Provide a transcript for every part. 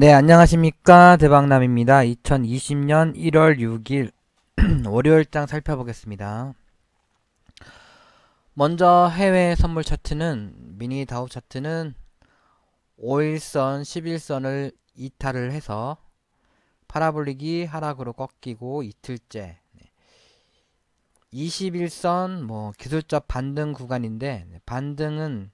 네, 안녕하십니까. 대박남입니다. 2020년 1월 6일 월요일장 살펴보겠습니다. 먼저 해외 선물 차트는 미니 다우 차트는 5일선, 11선을 이탈을 해서 파라볼릭이 하락으로 꺾이고 이틀째 21선 뭐 기술적 반등 구간인데 반등은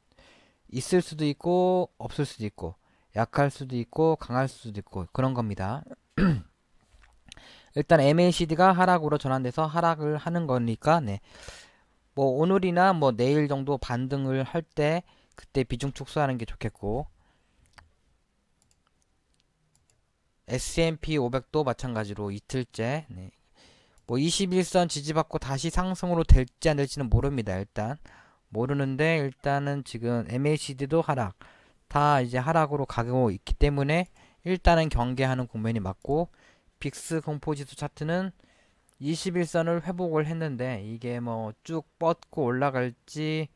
있을 수도 있고 없을 수도 있고 약할 수도 있고 강할 수도 있고 그런 겁니다. 일단 MACD가 하락으로 전환돼서 하락을 하는 거니까 네. 뭐 오늘이나 뭐 내일 정도 반등을 할 때 그때 비중 축소하는 게 좋겠고 S&P 500도 마찬가지로 이틀째 네. 뭐 21선 지지받고 다시 상승으로 될지 안 될지는 모릅니다. 일단 모르는데 일단은 지금 MACD도 하락 다 이제 하락으로 가고 있기 때문에 일단은 경계하는 국면이 맞고 빅스 공포지수 차트는 21선을 회복을 했는데 이게 뭐 쭉 뻗고 올라갈지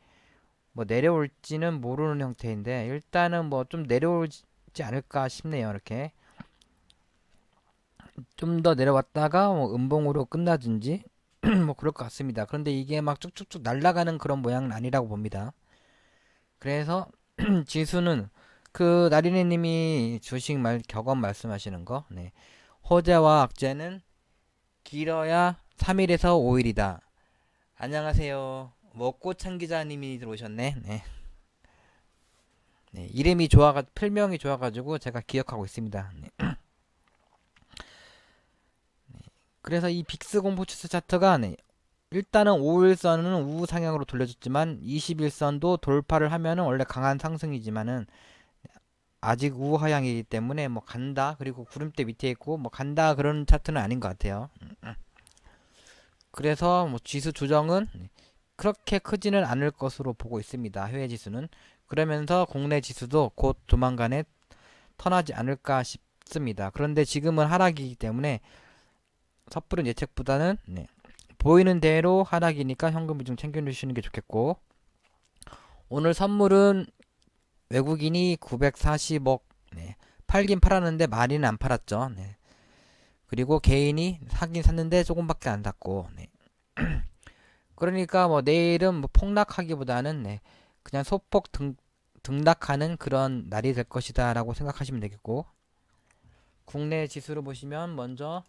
뭐 내려올지는 모르는 형태인데 일단은 뭐 좀 내려오지 않을까 싶네요 이렇게 좀 더 내려왔다가 뭐 음봉으로 끝나든지 뭐 그럴 것 같습니다 그런데 이게 막 쭉쭉쭉 날아가는 그런 모양은 아니라고 봅니다 그래서 지수는 그 나리네님이 주식 말 격언 말씀하시는 거. 네. 호재와 악재는 길어야 3일에서 5일이다. 안녕하세요. 먹고 참 기자님이 들어오셨네. 네. 네. 이름이 좋아가 필명이 좋아가지고 제가 기억하고 있습니다. 네. 네, 그래서 이 빅스 공포 추수 차트가 네, 일단은 5일선은 우 상향으로 돌려줬지만 21선도 돌파를 하면은 원래 강한 상승이지만은 아직 우하향이기 때문에 뭐 간다 그리고 구름대 밑에 있고 뭐 간다 그런 차트는 아닌 것 같아요 그래서 뭐 지수 조정은 그렇게 크지는 않을 것으로 보고 있습니다 해외 지수는 그러면서 국내 지수도 곧 조만간에 턴하지 않을까 싶습니다 그런데 지금은 하락이기 때문에 섣부른 예측보다는 네. 보이는 대로 하락이니까 현금 을좀 챙겨주시는 게 좋겠고 오늘 선물은 외국인이 940억 네. 팔긴 팔았는데 많이는 안 팔았죠. 네. 그리고 개인이 사긴 샀는데 조금밖에 안 샀고 네. 그러니까 뭐 내일은 뭐 폭락하기보다는 네. 그냥 소폭 등, 등락하는 그런 날이 될 것이다 라고 생각하시면 되겠고 국내 지수를 보시면 먼저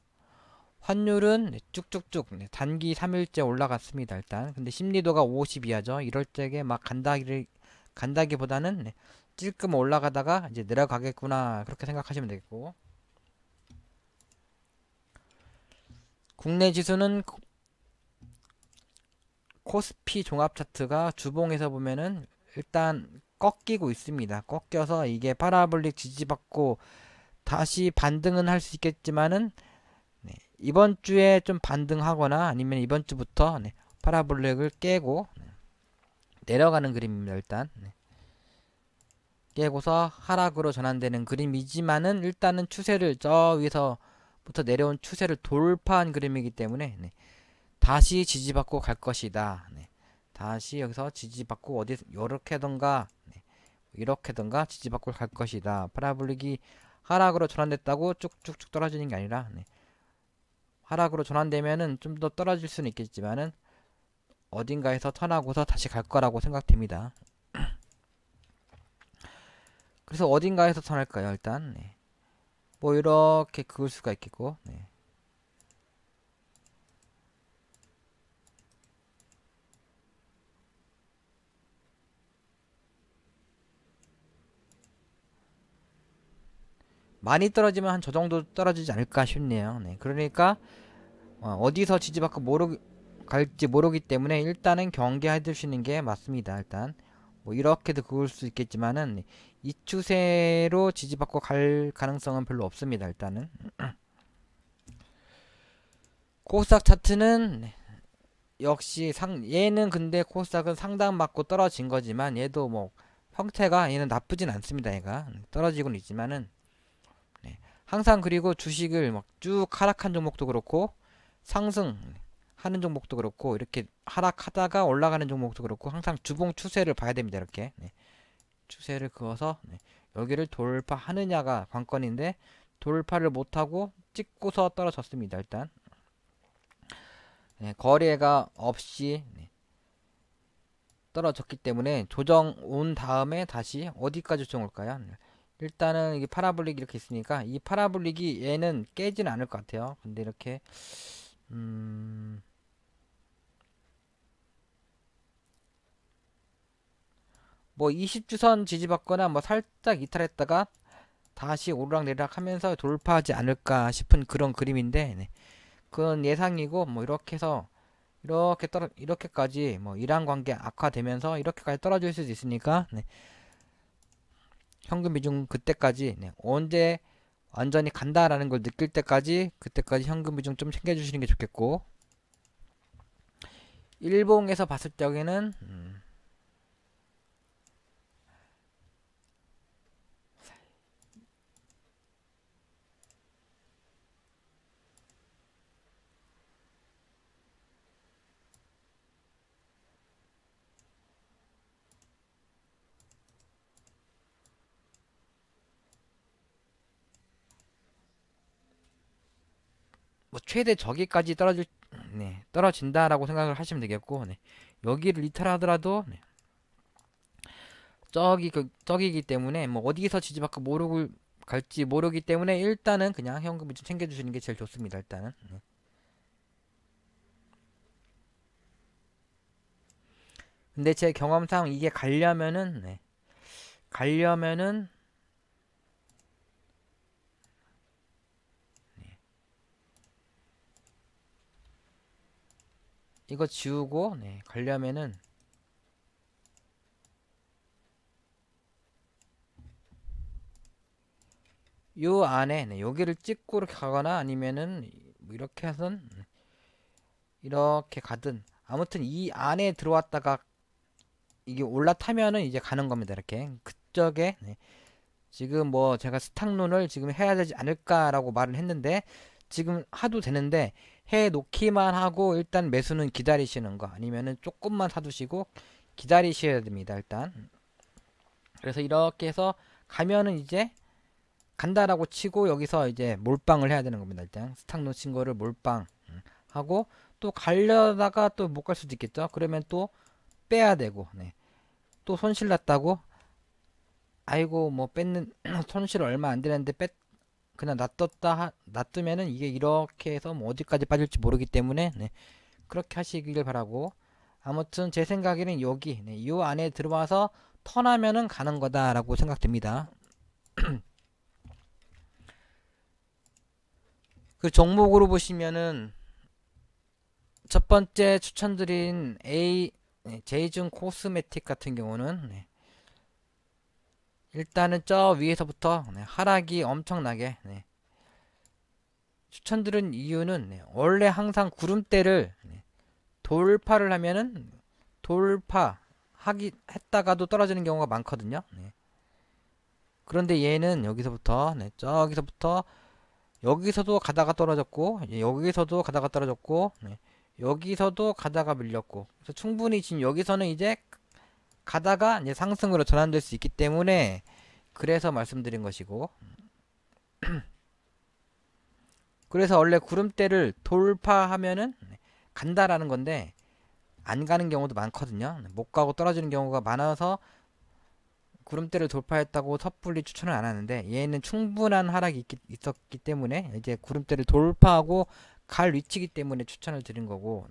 환율은 네, 쭉쭉쭉 네, 단기 3일째 올라갔습니다. 일단 근데 심리도가 50 이하죠. 이럴 적에 막 간다기를 간다기보다는 네, 찔끔 올라가다가 이제 내려가겠구나 그렇게 생각하시면 되겠고 국내 지수는 코스피 종합 차트가 주봉에서 보면은 일단 꺾이고 있습니다. 꺾여서 이게 파라볼릭 지지받고 다시 반등은 할 수 있겠지만은 이번 주에 좀 반등하거나 아니면 이번 주부터 네, 파라블랙을 깨고 네, 내려가는 그림입니다. 일단 네. 깨고서 하락으로 전환되는 그림이지만은 일단은 추세를 저 위에서부터 내려온 추세를 돌파한 그림이기 때문에 네. 다시 지지받고 갈 것이다. 네. 다시 여기서 지지받고 어디 요렇게든가 네. 이렇게든가 지지받고 갈 것이다. 파라블랙이 하락으로 전환됐다고 쭉쭉쭉 떨어지는 게 아니라 네. 하락으로 전환되면은 좀 더 떨어질 수는 있겠지만은 어딘가에서 턴하고서 다시 갈 거라고 생각됩니다. 그래서 어딘가에서 턴할까요 일단 네. 뭐 이렇게 그을 수가 있겠고 네. 많이 떨어지면 한 저 정도 떨어지지 않을까 싶네요. 네. 그러니까 어, 디서 지지받고 모르 갈지 모르기 때문에 일단은 경계해 두시는 게 맞습니다. 일단 뭐 이렇게도 그을 수 있겠지만은 이 추세로 지지받고 갈 가능성은 별로 없습니다. 일단은 코스닥 차트는 네, 역시 상 얘는 근데 코스닥은 상당맞고 떨어진 거지만 얘도 뭐 형태가 얘는 나쁘진 않습니다. 얘가 음, 떨어지고는 있지만은 항상 그리고 주식을 막 쭉 하락한 종목도 그렇고 상승하는 종목도 그렇고 이렇게 하락하다가 올라가는 종목도 그렇고 항상 주봉 추세를 봐야 됩니다. 이렇게 네. 추세를 그어서 네. 여기를 돌파하느냐가 관건인데 돌파를 못하고 찍고서 떨어졌습니다. 일단 네. 거래가 없이 네. 떨어졌기 때문에 조정 온 다음에 다시 어디까지 조정 까요 일단은 이게 파라볼릭 이렇게 있으니까 이 파라볼릭이 얘는 깨진 않을 것 같아요. 근데 이렇게 음뭐 20주선 지지받거나 뭐 살짝 이탈했다가 다시 오르락내리락 하면서 돌파하지 않을까 싶은 그런 그림인데 네. 그건 예상이고 뭐 이렇게 해서 이렇게 떨어 이렇게까지 뭐 이란 관계 악화되면서 이렇게까지 떨어질 수도 있으니까 네. 현금 비중 그때까지 네, 언제 완전히 간다라는 걸 느낄 때까지 그때까지 현금 비중 좀 챙겨주시는 게 좋겠고 일봉에서 봤을 적에는 음, 뭐 최대 저기까지 떨어질 네, 떨어진다라고 생각을 하시면 되겠고 네. 여기를 이탈하더라도 네. 저기 그 저기이기 때문에 뭐 어디서 지지받고 모르고 갈지 모르기 때문에 일단은 그냥 현금을 좀 챙겨주시는 게 제일 좋습니다. 일단은. 네. 근데 제 경험상 이게 가려면은 네. 가려면은 이거 지우고 네, 가려면은 요 안에 네, 여기를 찍고 이렇게 가거나 아니면은 뭐 이렇게 해선 네, 이렇게 가든 아무튼 이 안에 들어왔다가 이게 올라타면은 이제 가는 겁니다 이렇게 그쪽에 네. 지금 뭐 제가 스탁론을 지금 해야 되지 않을까라고 말을 했는데 지금 하도 되는데 해놓기만 하고 일단 매수는 기다리시는 거 아니면은 조금만 사두시고 기다리셔야 됩니다 일단 그래서 이렇게 해서 가면은 이제 간다라고 치고 여기서 이제 몰빵을 해야 되는 겁니다 일단 스탁 놓친 거를 몰빵 음, 하고 또 갈려다가 또 못 갈 수도 있겠죠 그러면 또 빼야 되고 네. 또 손실 났다고 아이고 뭐뺐는 손실 얼마 안 되는데 뺐 그냥 놔뒀다 놔두면은 이게 이렇게 해서 뭐 어디까지 빠질지 모르기 때문에 네, 그렇게 하시길 바라고 아무튼 제 생각에는 여기 네, 이 안에 들어와서 턴하면은 가는 거다라고 생각됩니다. 그 종목으로 보시면은 첫 번째 추천드린 A 네, 제이준 코스메틱 같은 경우는 네, 일단은 저 위에서부터 네, 하락이 엄청나게 네. 추천드린 이유는 네, 원래 항상 구름대를 네, 돌파를 하면은 돌파 하기 했다가도 떨어지는 경우가 많거든요. 네. 그런데 얘는 여기서부터 네, 저기서부터 여기서도 가다가 떨어졌고 예, 여기서도 가다가 떨어졌고 여기서도 가다가 밀렸고 그래서 충분히 지금 여기서는 이제 가다가 이제 상승으로 전환될 수 있기 때문에 그래서 말씀드린 것이고 그래서 원래 구름대를 돌파하면은 간다라는 건데 안 가는 경우도 많거든요 못 가고 떨어지는 경우가 많아서 구름대를 돌파했다고 섣불리 추천을 안 하는데 얘는 충분한 하락이 있기, 있었기 때문에 이제 구름대를 돌파하고 갈위치기 때문에 추천을 드린 거고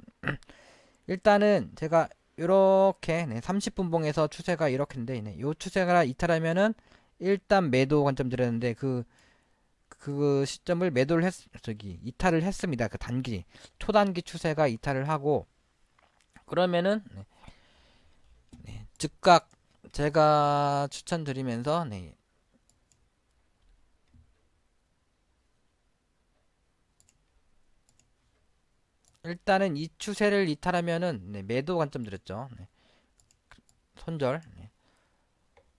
일단은 제가 이렇게 네, 30분 봉에서 추세가 이렇게인데 네, 요 추세가 이탈하면은 일단 매도 관점 드렸는데 그그 그 시점을 매도를 했 저기 이탈을 했습니다. 그 단기 초단기 추세가 이탈을 하고 그러면은 네, 네 즉각 제가 추천드리면서 네, 일단은 이 추세를 이탈하면은 네, 매도 관점 드렸죠. 네. 손절. 네.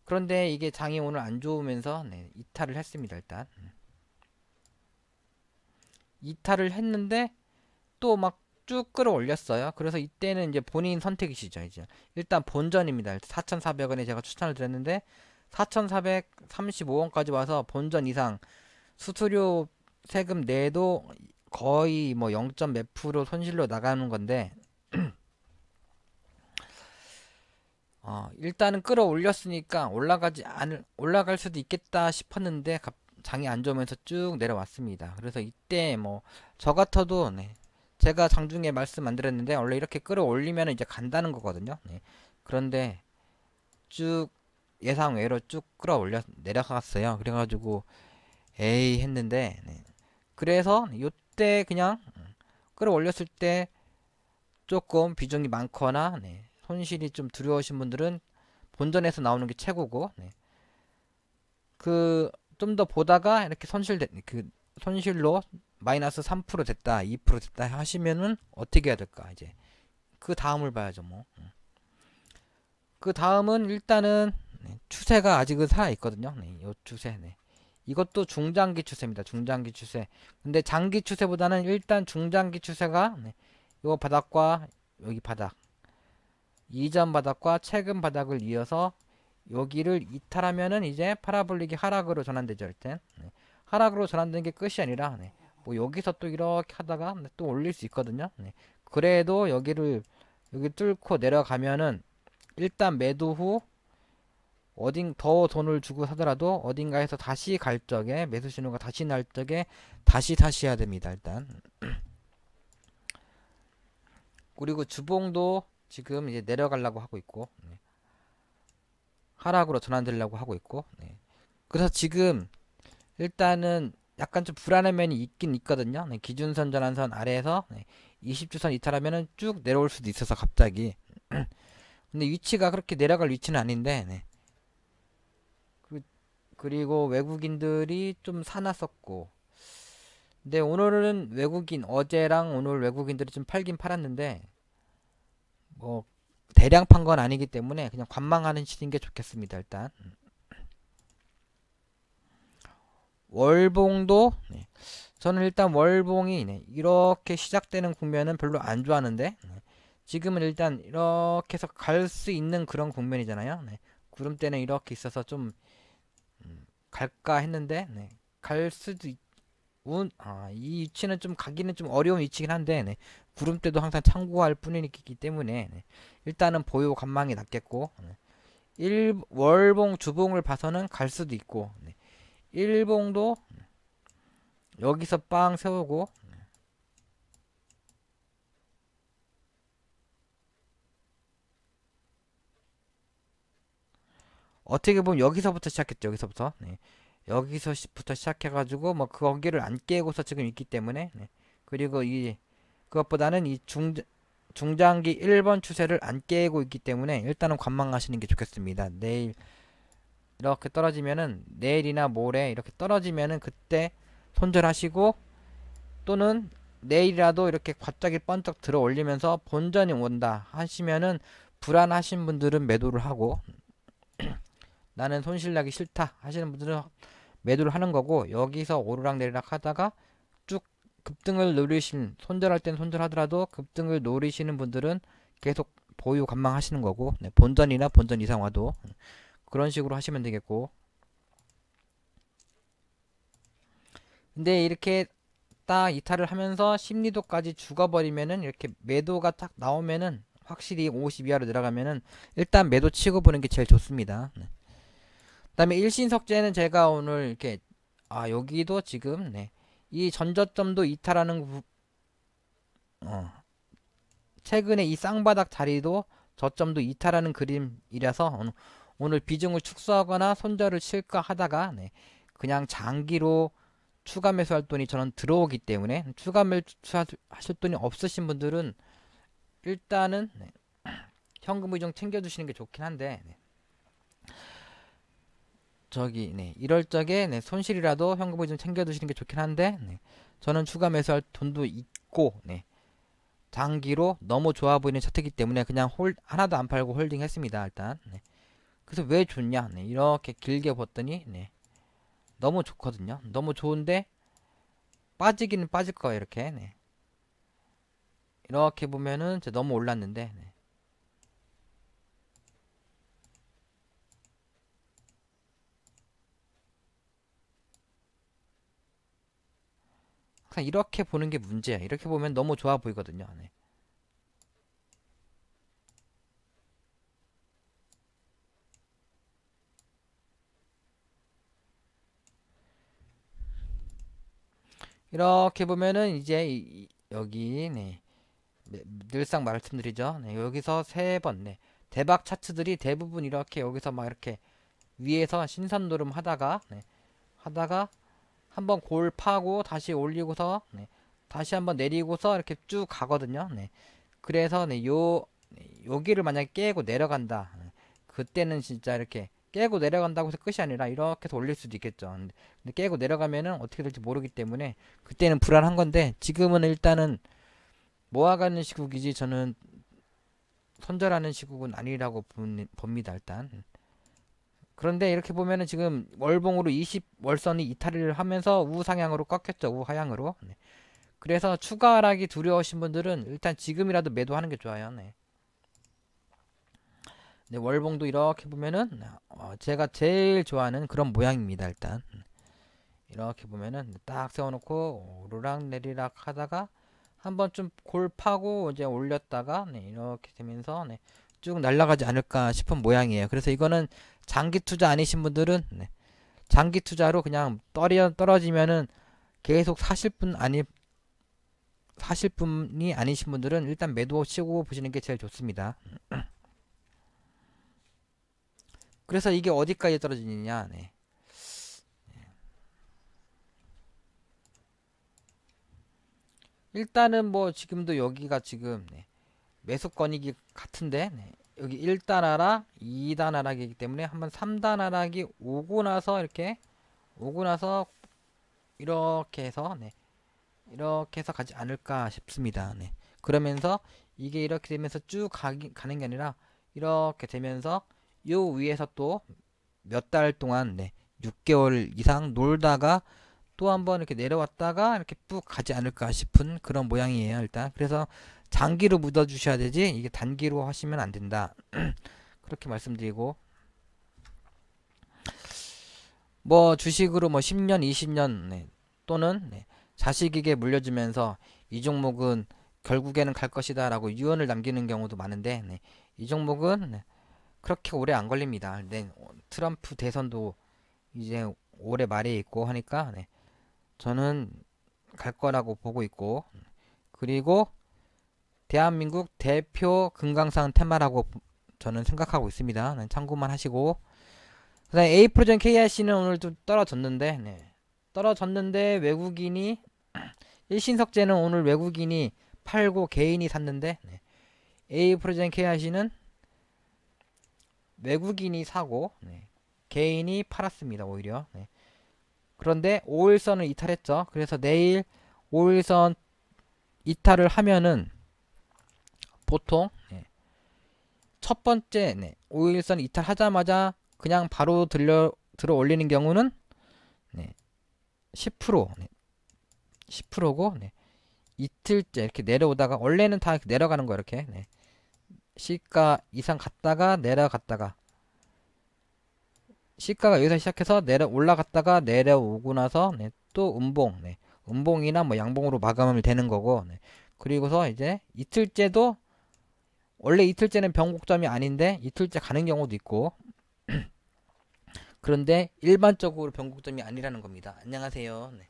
그런데 이게 장이 오늘 안 좋으면서 네, 이탈을 했습니다. 일단 음. 이탈을 했는데 또 막 쭉 끌어올렸어요. 그래서 이때는 이제 본인 선택이시죠. 이제 일단 본전입니다. 4,400원에 제가 추천을 드렸는데 4,435원까지 와서 본전 이상 수수료 세금 내도 거의 뭐 0. 몇 프로 손실로 나가는 건데 어, 일단은 끌어올렸으니까 올라가지 않을 올라갈 수도 있겠다 싶었는데 장이 안 좋으면서 쭉 내려왔습니다. 그래서 이때 뭐 저 같아도 네, 제가 장중에 말씀 안 드렸는데 원래 이렇게 끌어올리면 이제 간다는 거거든요. 네, 그런데 쭉 예상 외로 쭉 끌어올려 내려갔어요. 그래가지고 에이 했는데 네. 그래서 요때 그냥 끌어올렸을 때 조금 비중이 많거나 네, 손실이 좀 두려우신 분들은 본전에서 나오는 게 최고고 네. 그좀 더 보다가 이렇게 손실 그 손실로 마이너스 3% 됐다, 2% 됐다 하시면은 어떻게 해야 될까 이제 그 다음을 봐야죠 뭐. 그 다음은 일단은 네, 추세가 아직은 살아 있거든요. 네, 요 추세. 네. 이것도 중장기 추세입니다. 중장기 추세. 근데 장기 추세보다는 일단 중장기 추세가 네. 요 바닥과 여기 바닥 이전 바닥과 최근 바닥을 이어서 여기를 이탈하면은 이제 파라볼릭이 하락으로 전환되죠. 일단 네. 하락으로 전환되는 게 끝이 아니라 네. 뭐 여기서 또 이렇게 하다가 네, 또 올릴 수 있거든요. 네. 그래도 여기를 여기 뚫고 내려가면은 일단 매도 후 어딘 더 돈을 주고 사더라도 어딘가에서 다시 갈 적에 매수 신호가 다시 날 적에 다시 사셔야 됩니다. 일단 그리고 주봉도 지금 이제 내려가려고 하고 있고 네. 하락으로 전환되려고 하고 있고 네. 그래서 지금 일단은 약간 좀 불안한 면이 있긴 있거든요. 네. 기준선 전환선 아래에서 20주선 이탈하면쭉 내려올 수도 있어서 갑자기 근데 위치가 그렇게 내려갈 위치는 아닌데 네. 그리고 외국인들이 좀 사놨었고 근데 오늘은 외국인 어제랑 오늘 외국인들이 좀 팔긴 팔았는데 뭐 대량 판 건 아니기 때문에 그냥 관망하는 시는 게 좋겠습니다 일단 월봉도 네. 저는 일단 월봉이 네. 이렇게 시작되는 국면은 별로 안 좋아하는데 네. 지금은 일단 이렇게 해서 갈 수 있는 그런 국면이잖아요 네. 구름대는 이렇게 있어서 좀 갈까 했는데 네. 갈 수도 있... 운, 아, 이 위치는 좀 가기는 좀 어려운 위치긴 한데 네. 구름대도 항상 참고할 뿐이기 때문에 네. 일단은 보유 관망이 낫겠고 네. 일, 월봉 주봉을 봐서는 갈 수도 있고 네. 일봉도 여기서 빵 세우고 어떻게 보면 여기서부터 시작했죠. 여기서부터. 네. 여기서부터 시작해가지고 뭐 그 어기를 안 깨고서 지금 있기 때문에 네. 그리고 이 그것보다는 이 중, 중장기 1번 추세를 안 깨고 있기 때문에 일단은 관망하시는 게 좋겠습니다. 내일 이렇게 떨어지면은 내일이나 모레 이렇게 떨어지면은 그때 손절하시고 또는 내일이라도 이렇게 갑자기 번쩍 들어 올리면서 본전이 온다 하시면은 불안하신 분들은 매도를 하고 나는 손실나기 싫다 하시는 분들은 매도를 하는 거고 여기서 오르락 내리락 하다가 쭉 급등을 노리신 손절할 땐 손절하더라도 급등을 노리시는 분들은 계속 보유 관망하시는 거고 네, 본전이나 본전 이상화도 그런 식으로 하시면 되겠고 근데 이렇게 딱 이탈을 하면서 심리도까지 죽어버리면은 이렇게 매도가 딱 나오면은 확실히 50 이하로 내려가면은 일단 매도 치고 보는 게 제일 좋습니다. 네. 다음에 일신석재는 제가 오늘 이렇게 아 여기도 지금 네. 이 전저점도 이탈하는 부... 어. 최근에 이 쌍바닥 자리도 저점도 이탈하는 그림이라서 오늘, 오늘 비중을 축소하거나 손절을 칠까 하다가 네. 그냥 장기로 추가 매수할 돈이 저는 들어오기 때문에 추가 매수하실 돈이 없으신 분들은 일단은 네. 현금 의정 챙겨주시는 게 좋긴 한데 네. 저기 네 이럴 적에 네, 손실이라도 현금을 좀 챙겨두시는 게 좋긴 한데 네, 저는 추가 매수할 돈도 있고 네, 장기로 너무 좋아 보이는 차트기 때문에 그냥 홀 하나도 안 팔고 홀딩했습니다 일단 네. 그래서 왜 좋냐 네, 이렇게 길게 봤더니 네, 너무 좋거든요 너무 좋은데 빠지기는 빠질 거예요 이렇게 네. 이렇게 보면은 이제 너무 올랐는데 네. 그냥 이렇게 보는 게 문제야. 이렇게 보면 너무 좋아 보이거든요. 네. 이렇게 보면은 이제 이, 여기 네. 네. 늘상 말씀드리죠. 네, 여기서 세 번, 네. 대박 차트들이 대부분 이렇게 여기서 막 이렇게 위에서 신선놀음 하다가, 네, 하다가 한번 골 파고 다시 올리고서 네. 다시 한번 내리고서 이렇게 쭉 가거든요. 네. 그래서 네, 요 여기를 네, 만약에 깨고 내려간다. 네. 그때는 진짜 이렇게 깨고 내려간다고 해서 끝이 아니라 이렇게 해서 올릴 수도 있겠죠. 근데 깨고 내려가면은 어떻게 될지 모르기 때문에 그때는 불안한 건데 지금은 일단은 모아가는 시국이지 저는 손절하는 시국은 아니라고 봅니다. 일단. 그런데 이렇게 보면은 지금 월봉으로 20 월선이 이탈을 하면서 우상향으로 꺾였죠. 우하향으로. 네. 그래서 추가 하락이 두려우신 분들은 일단 지금이라도 매도하는 게 좋아요. 네. 네, 월봉도 이렇게 보면은 어, 제가 제일 좋아하는 그런 모양입니다. 일단 이렇게 보면은 딱 세워놓고 오르락 내리락 하다가 한번 좀 골파고 이제 올렸다가 네, 이렇게 되면서 네, 쭉 날아가지 않을까 싶은 모양이에요. 그래서 이거는 장기 투자 아니신 분들은 네. 장기 투자로 그냥 떨어 떨어지면은 계속 사실 분 아니 사실 분이 아니신 분들은 일단 매도 치고 보시는 게 제일 좋습니다. 그래서 이게 어디까지 떨어지느냐? 네. 네. 일단은 뭐 지금도 여기가 지금 네. 매수권이기 같은데 네. 여기 1단 하락, 2단 하락이기 때문에 한번 3단 하락이 오고 나서 이렇게 오고 나서 이렇게 해서 네. 이렇게 해서 가지 않을까 싶습니다. 네. 그러면서 이게 이렇게 되면서 쭉 가기, 가는 게 아니라 이렇게 되면서 요 위에서 또 몇 달 동안 네, 6개월 이상 놀다가 또 한번 이렇게 내려왔다가 이렇게 푹 가지 않을까 싶은 그런 모양이에요. 일단 그래서 장기로 묻어 주셔야 되지 이게 단기로 하시면 안 된다 그렇게 말씀드리고 뭐 주식으로 뭐 10년 20년 네. 또는 네. 자식에게 물려주면서 이 종목은 결국에는 갈 것이다 라고 유언을 남기는 경우도 많은데 네. 이 종목은 네, 그렇게 오래 안 걸립니다 네. 트럼프 대선도 이제 올해 말에 있고 하니까 네, 저는 갈 거라고 보고 있고 음, 그리고 대한민국 대표 금강산 테마라고 저는 생각하고 있습니다. 네, 참고만 하시고 그 다음에 A프로젠 KRC는 오늘 좀 떨어졌는데 네. 떨어졌는데 외국인이 일신석재는 오늘 외국인이 팔고 개인이 샀는데 네. A프로젠 KRC는 외국인이 사고 네. 개인이 팔았습니다. 오히려 네. 그런데 5일선을 이탈했죠. 그래서 내일 5일선 이탈을 하면은 보통 네. 첫 번째 네. 오일선 이탈하자마자 그냥 바로 들려 들어 올리는 경우는 네. 10% 네. 10%고 네. 이틀째 이렇게 내려오다가 원래는 다 이렇게 내려가는 거 이렇게 네. 시가 이상 갔다가 내려갔다가 시가가 여기서 시작해서 내려 올라갔다가 내려오고 나서 네. 또 음봉 네. 음봉이나 뭐 양봉으로 마감을 되는 거고 네. 그리고서 이제 이틀째도 원래 이틀째는 변곡점이 아닌데 이틀째 가는 경우도 있고 그런데 일반적으로 변곡점이 아니라는 겁니다. 안녕하세요. 네.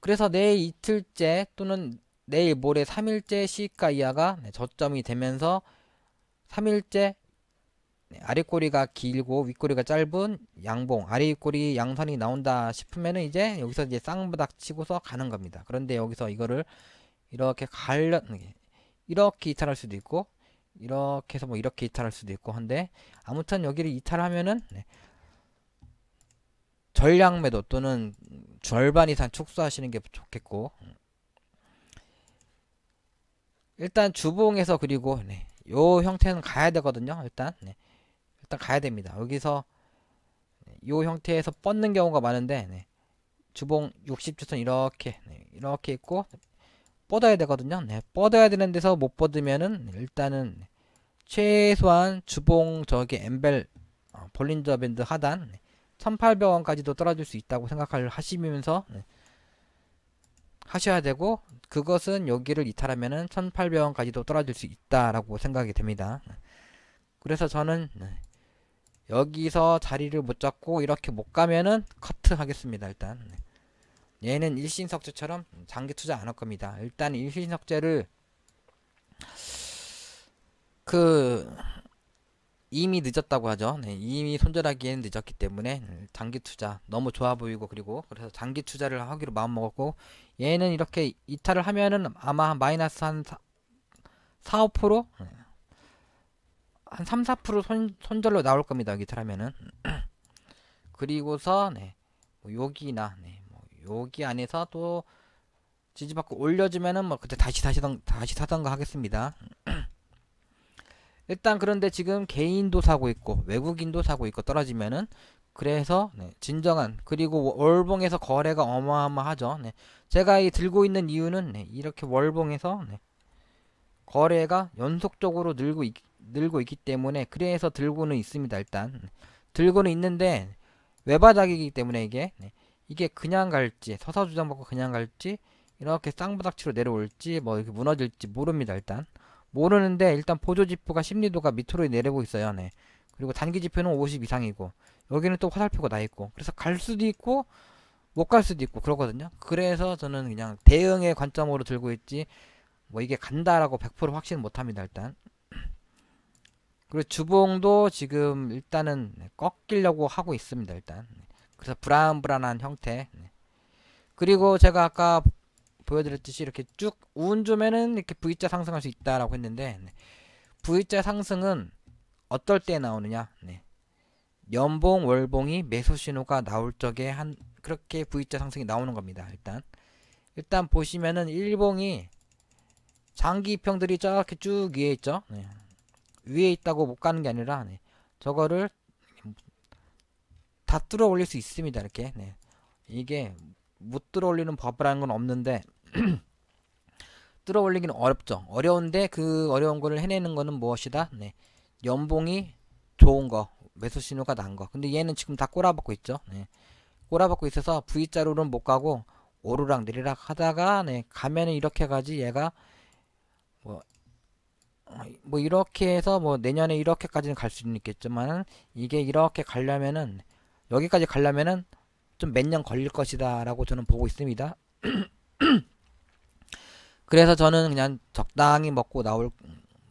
그래서 내일 이틀째 또는 내일 모레 3일째 시가 이하가 네, 저점이 되면서 3일째 아래꼬리가 길고 윗꼬리가 짧은 양봉 아래꼬리 양선이 나온다 싶으면 이제 여기서 이제 쌍바닥 치고서 가는 겁니다. 그런데 여기서 이거를 이렇게 갈려 네, 이렇게 이탈할 수도 있고 이렇게 해서 뭐 이렇게 이탈할 수도 있고 한데 아무튼 여기를 이탈하면은 네. 전량 매도 또는 절반 이상 축소하시는 게 좋겠고 일단 주봉에서 그리고 네. 요 형태는 가야 되거든요 일단 네. 일단 가야 됩니다 여기서 네. 요 형태에서 뻗는 경우가 많은데 네. 주봉 60주선 이렇게 네. 이렇게 있고 뻗어야 되거든요. 네, 뻗어야 되는 데서 못 뻗으면은 일단은 최소한 주봉 저기 엠벨 어, 볼린저 밴드 하단 1800원까지도 떨어질 수 있다고 생각을 하시면서 네, 하셔야 되고 그것은 여기를 이탈하면은 1800원까지도 떨어질 수 있다라고 생각이 됩니다. 네, 그래서 저는 네, 여기서 자리를 못 잡고 이렇게 못 가면은 커트 하겠습니다. 일단 얘는 일신석재처럼 장기 투자 안 할 겁니다. 일단 일신석재를 그 이미 늦었다고 하죠. 네, 이미 손절하기에는 늦었기 때문에 장기 투자 너무 좋아 보이고 그리고 그래서 장기 투자를 하기로 마음 먹었고 얘는 이렇게 이탈을 하면은 아마 마이너스 한 4, 4 5%? 한 3, 4% 손, 손절로 나올 겁니다. 이탈하면은 그리고서 네, 뭐 여기나 네, 여기 안에서 또 지지받고 올려주면은 뭐 그때 다시 사던 다시 사던가 하겠습니다. 일단 그런데 지금 개인도 사고 있고 외국인도 사고 있고 떨어지면은 그래서 네, 진정한 그리고 월봉에서 거래가 어마어마하죠. 네, 제가 이 들고 있는 이유는 네, 이렇게 월봉에서 네, 거래가 연속적으로 늘고 있, 늘고 있기 때문에 그래서 들고는 있습니다. 일단 네, 들고는 있는데 네, 외바닥이기 때문에 이게 네. 이게 그냥 갈지 서서 주장받고 그냥 갈지 이렇게 쌍부닥치로 내려올지 뭐 이렇게 무너질지 모릅니다 일단 모르는데 일단 보조지표가 심리도가 밑으로 내려고 있어요 네. 그리고 단기지표는 50 이상이고 여기는 또 화살표가 나있고 그래서 갈 수도 있고 못 갈 수도 있고 그러거든요 그래서 저는 그냥 대응의 관점으로 들고 있지 뭐 이게 간다라고 100% 확신 못합니다 일단 그리고 주봉도 지금 일단은 꺾이려고 하고 있습니다 일단 그래서 불안불안한 형태 네. 그리고 제가 아까 보여드렸듯이 이렇게 쭉운은 조면은 이렇게 V자 상승할 수 있다라고 했는데 네. V자 상승은 어떨 때 나오느냐 네. 연봉 월봉이 매수 신호가 나올 적에 한 그렇게 V자 상승이 나오는 겁니다 일단 일단 보시면은 일봉이 장기 평들이 저렇게 쭉 위에 있죠 네. 위에 있다고 못 가는 게 아니라 네. 저거를 다 뚫어 올릴 수 있습니다. 이렇게. 네. 이게 못 뚫어 올리는 법이라는 건 없는데 뚫어 올리기는 어렵죠. 어려운데 그 어려운 거를 해내는 거는 무엇이다? 네. 연봉이 좋은 거, 매수 신호가 난 거. 근데 얘는 지금 다 꼬라박고 있죠. 네. 꼬라박고 있어서 V자로는 못 가고 오르락 내리락 하다가 네. 가면은 이렇게 가지 얘가 뭐뭐 뭐 이렇게 해서 뭐 내년에 이렇게까지는 갈 수는 있겠지만 이게 이렇게 가려면은 여기까지 가려면은 좀 몇 년 걸릴 것이다 라고 저는 보고 있습니다 그래서 저는 그냥 적당히 먹고 나올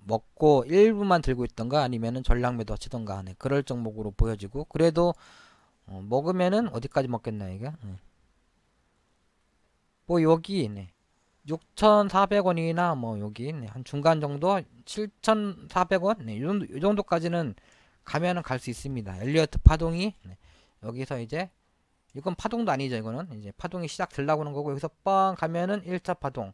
먹고 일부만 들고 있던가 아니면은 전량매도 치던가 하네 그럴 종목으로 보여지고 그래도 어, 먹으면은 어디까지 먹겠나 이거뭐 네. 여기 네. 6,400원이나 뭐 여기 네. 한 중간 정도 7,400원 네. 이 정도, 정도까지는 가면은 갈 수 있습니다 엘리어트 파동이 네. 여기서 이제 이건 파동도 아니죠 이거는 이제 파동이 시작 들라고 하는 거고 여기서 뻥 가면은 1차 파동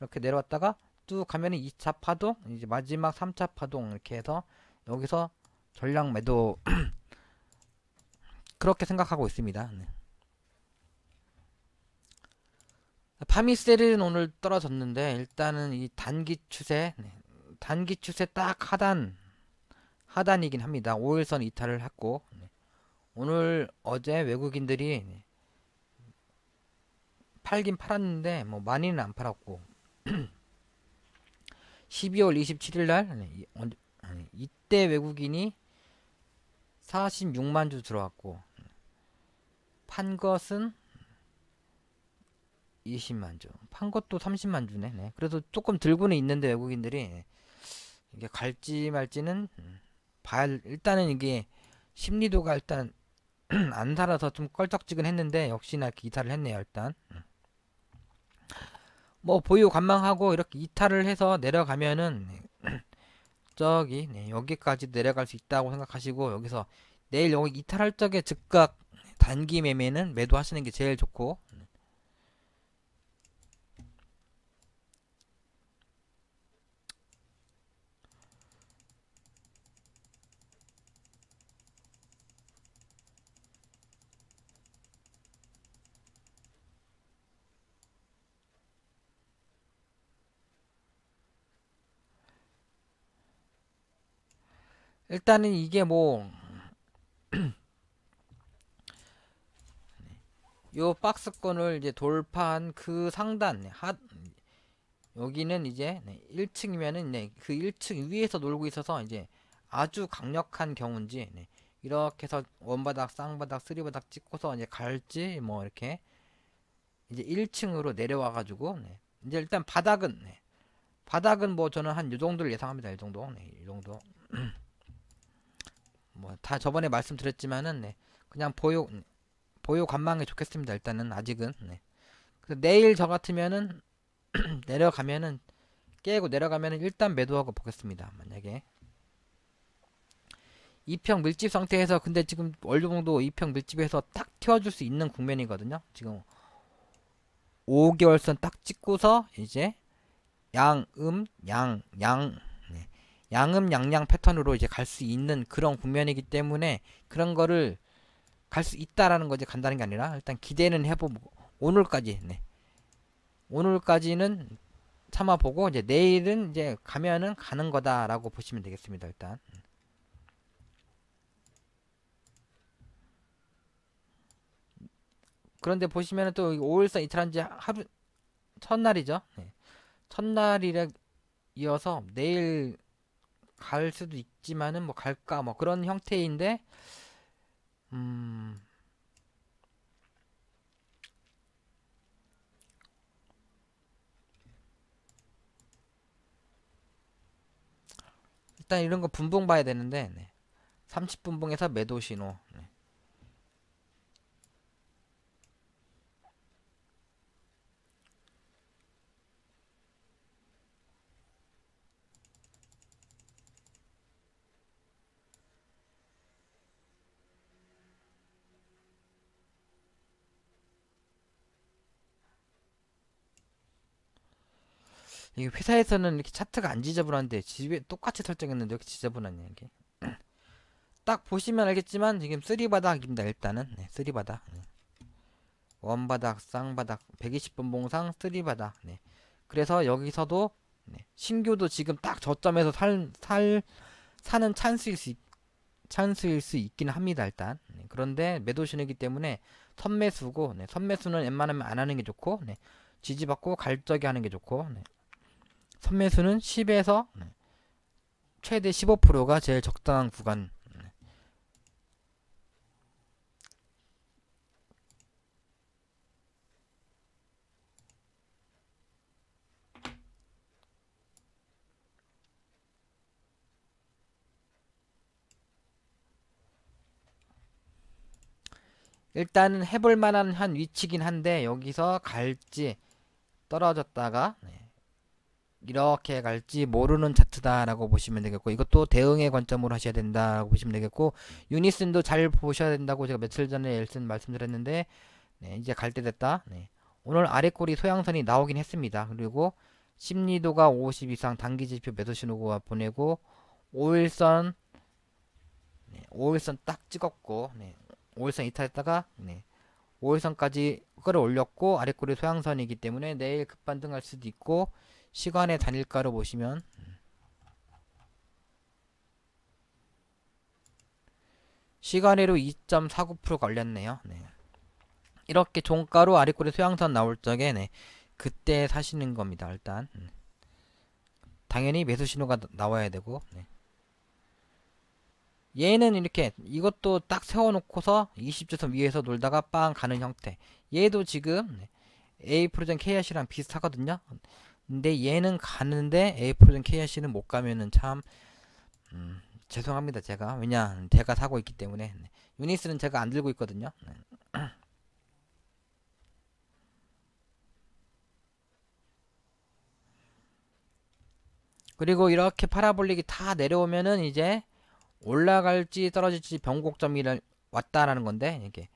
이렇게 내려왔다가 뚝 가면은 2차 파동 이제 마지막 3차 파동 이렇게 해서 여기서 전략 매도 그렇게 생각하고 있습니다 네. 파미셀은 오늘 떨어졌는데 일단은 이 단기 추세 네. 단기 추세 딱 하단 하단이긴 합니다 5일선 이탈을 했고 네. 오늘 어제 외국인들이 팔긴 팔았는데 뭐 많이는 안 팔았고 12월 27일 날 이때 외국인이 46만 주 들어왔고 판 것은 20만 주, 판 것도 30만 주네. 네. 그래도 조금 들고는 있는데 외국인들이 이게 갈지 말지는 음, 봐야 일단은 이게 심리도가 일단 안 살아서 좀 껄쩍지근했는데 역시나 이탈을 했네요 일단 음. 뭐 보유 관망하고 이렇게 이탈을 해서 내려가면은 저기 네, 여기까지 내려갈 수 있다고 생각하시고 여기서 내일 여기 이탈할 적에 즉각 단기 매매는 매도하시는 게 제일 좋고 일단은 이게 뭐 요 박스권을 이제 돌파한 그 상단 하, 여기는 이제 1층이면은 네, 그 1층 위에서 놀고 있어서 이제 아주 강력한 경우인지 네, 이렇게 해서 원바닥, 쌍바닥, 쓰리바닥 찍고서 이제 갈지 뭐 이렇게 이제 1층으로 내려와 가지고 네, 이제 일단 바닥은 네, 바닥은 뭐 저는 한 요 정도를 예상합니다. 요 정도. 네, 요 정도. 뭐다 저번에 말씀드렸지만은 네. 그냥 보유 보유 관망이 좋겠습니다. 일단은 아직은 네. 그래서 내일 저 같으면은 내려가면은 깨고 내려가면은 일단 매도하고 보겠습니다. 만약에 2평 밀집 상태에서 근데 지금 원료봉도 2평 밀집에서 딱 튀어줄 수 있는 국면이거든요. 지금 5개월선 딱 찍고서 이제 양, 음, 양, 양, 양음양양 패턴으로 이제 갈 수 있는 그런 국면이기 때문에 그런 거를 갈 수 있다라는 거지 간다는 게 아니라 일단 기대는 해보고 오늘까지 네. 오늘까지는 참아보고 이제 내일은 이제 가면은 가는 거다라고 보시면 되겠습니다 일단 그런데 보시면은 또 5일선 이탈한지 하루 첫날이죠 네. 첫날이라 이어서 내일 갈 수도 있지만은 뭐 갈까 뭐 그런 형태인데 음 일단 이런 거 분봉 봐야 되는데 네. 30분봉에서 매도 신호 이게 회사에서는 이렇게 차트가 안 지저분한데 집에 똑같이 설정했는데 이렇게 지저분하냐 이게 딱 보시면 알겠지만 지금 쓰리바닥입니다 일단은 네, 쓰리바닥 네. 원바닥 쌍바닥 1 2 0분 봉상 쓰리바닥 네. 그래서 여기서도 네. 신규도 지금 딱 저점에서 살, 살 사는 찬스일 수 있, 찬스일 수 있긴 합니다 일단 네. 그런데 매도신이기 때문에 선매수고 네. 선매수는 웬만하면 안 하는 게 좋고 네. 지지받고 갈적이 하는 게 좋고 네. 선매수는 10에서 최대 15%가 제일 적당한 구간 네. 일단 해볼 만한 한 위치긴 한데 여기서 갈지 떨어졌다가 네. 이렇게 갈지 모르는 차트다라고 보시면 되겠고 이것도 대응의 관점으로 하셔야 된다고 보시면 되겠고 유니슨도 잘 보셔야 된다고 제가 며칠 전에 엘슨 말씀드렸는데 네, 이제 갈 때 됐다. 네. 오늘 아래꼬리 소양선이 나오긴 했습니다. 그리고 심리도가 50 이상 단기지표 매도신호가 보내고 5일선 네, 5일선 딱 찍었고 네, 5일선 이탈했다가 네, 5일선까지 끌어올렸고 아래꼬리 소양선이기 때문에 내일 급반등할 수도 있고 시간의 단일가로 보시면 시간으로 2.49% 걸렸네요. 네. 이렇게 종가로 아리코리 소양선 나올 적에 네. 그때 사시는 겁니다. 일단 음. 당연히 매수 신호가 나와야 되고 네. 얘는 이렇게 이것도 딱 세워놓고서 20주선 위에서 놀다가 빵 가는 형태 얘도 지금 네, A 프로젠 젝 KRC랑 비슷하거든요. 근데 얘는 가는데 A4전 KRC는 못 가면은 참 음, 죄송합니다 제가 왜냐 제가 사고 있기 때문에 네. 유니스는 제가 안 들고 있거든요 네. 그리고 이렇게 파라볼릭이 다 내려오면은 이제 올라갈지 떨어질지 변곡점이 왔다라는 건데 이렇게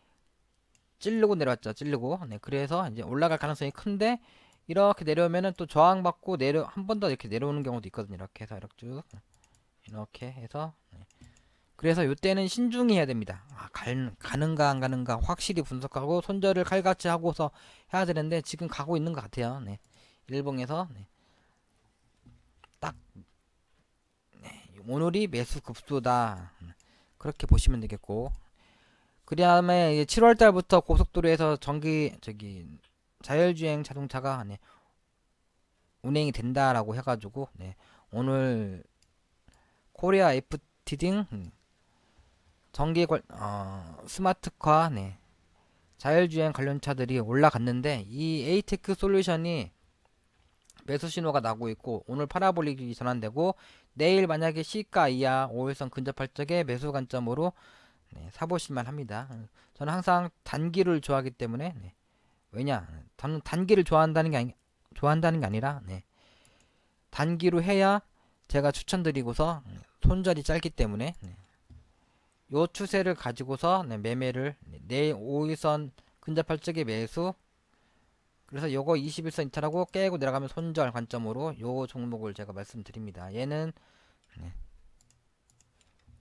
찌르고 내려왔죠 찌르고 네 그래서 이제 올라갈 가능성이 큰데 이렇게 내려오면은 또 저항받고 내려 한 번 더 이렇게 내려오는 경우도 있거든요. 이렇게 해서 이렇게 쭉 이렇게 해서 네. 그래서 요때는 신중히 해야 됩니다. 아, 가는, 가는가 안 가는가 확실히 분석하고 손절을 칼같이 하고서 해야 되는데 지금 가고 있는 것 같아요. 네. 일봉에서 네. 딱 네. 오늘이 매수 급수다 네. 그렇게 보시면 되겠고 그 다음에 7월달부터 고속도로에서 전기 저기 자율주행 자동차가 네, 운행이 된다라고 해가지고 네, 오늘 코리아 FT 등 음, 전기 관, 어, 스마트카 네, 자율주행 관련 차들이 올라갔는데 이 에이테크 솔루션이 매수 신호가 나고 있고 오늘 파라볼릭이 전환되고 내일 만약에 시가 이하 5일선 근접할 적에 매수 관점으로 네, 사보실만 합니다. 음, 저는 항상 단기를 좋아하기 때문에 네, 왜냐? 저 단기를 좋아한다는 게 아니, 좋아한다는 게 아니라 네. 단기로 해야 제가 추천드리고서 네, 손절이 짧기 때문에 네. 요 추세를 가지고서 네, 매매를 네, 내일 5일선 근접할 적에 매수 그래서 요거 21선 이탈하고 깨고 내려가면 손절 관점으로 요 종목을 제가 말씀드립니다. 얘는 네.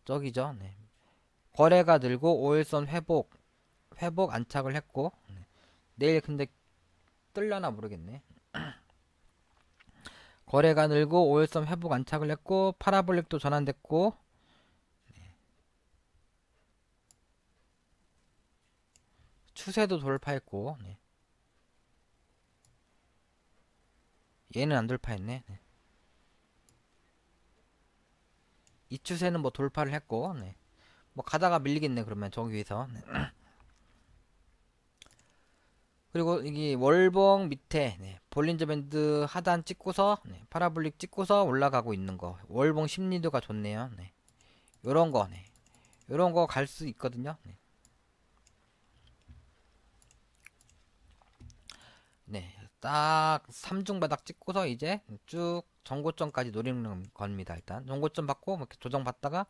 저기죠. 네. 거래가 늘고 5일선 회복 회복 안착을 했고 네. 내일 근데 뜰려나 모르겠네. 거래가 늘고 오일섬 회복 안착을 했고 파라볼릭도 전환됐고 네. 추세도 돌파했고 네. 얘는 안 돌파했네 네. 이 추세는 뭐 돌파를 했고 네. 뭐 가다가 밀리겠네 그러면 저기 에서 네. 그리고 여기 월봉 밑에 네, 볼린저 밴드 하단 찍고서 네, 파라블릭 찍고서 올라가고 있는 거 월봉 심리도가 좋네요 네. 요런 거 네. 요런 거 갈 수 있거든요 네. 네. 딱 3중 바닥 찍고서 이제 쭉 정고점까지 노리는 겁니다 일단 정고점 받고 뭐 이렇게 조정 받다가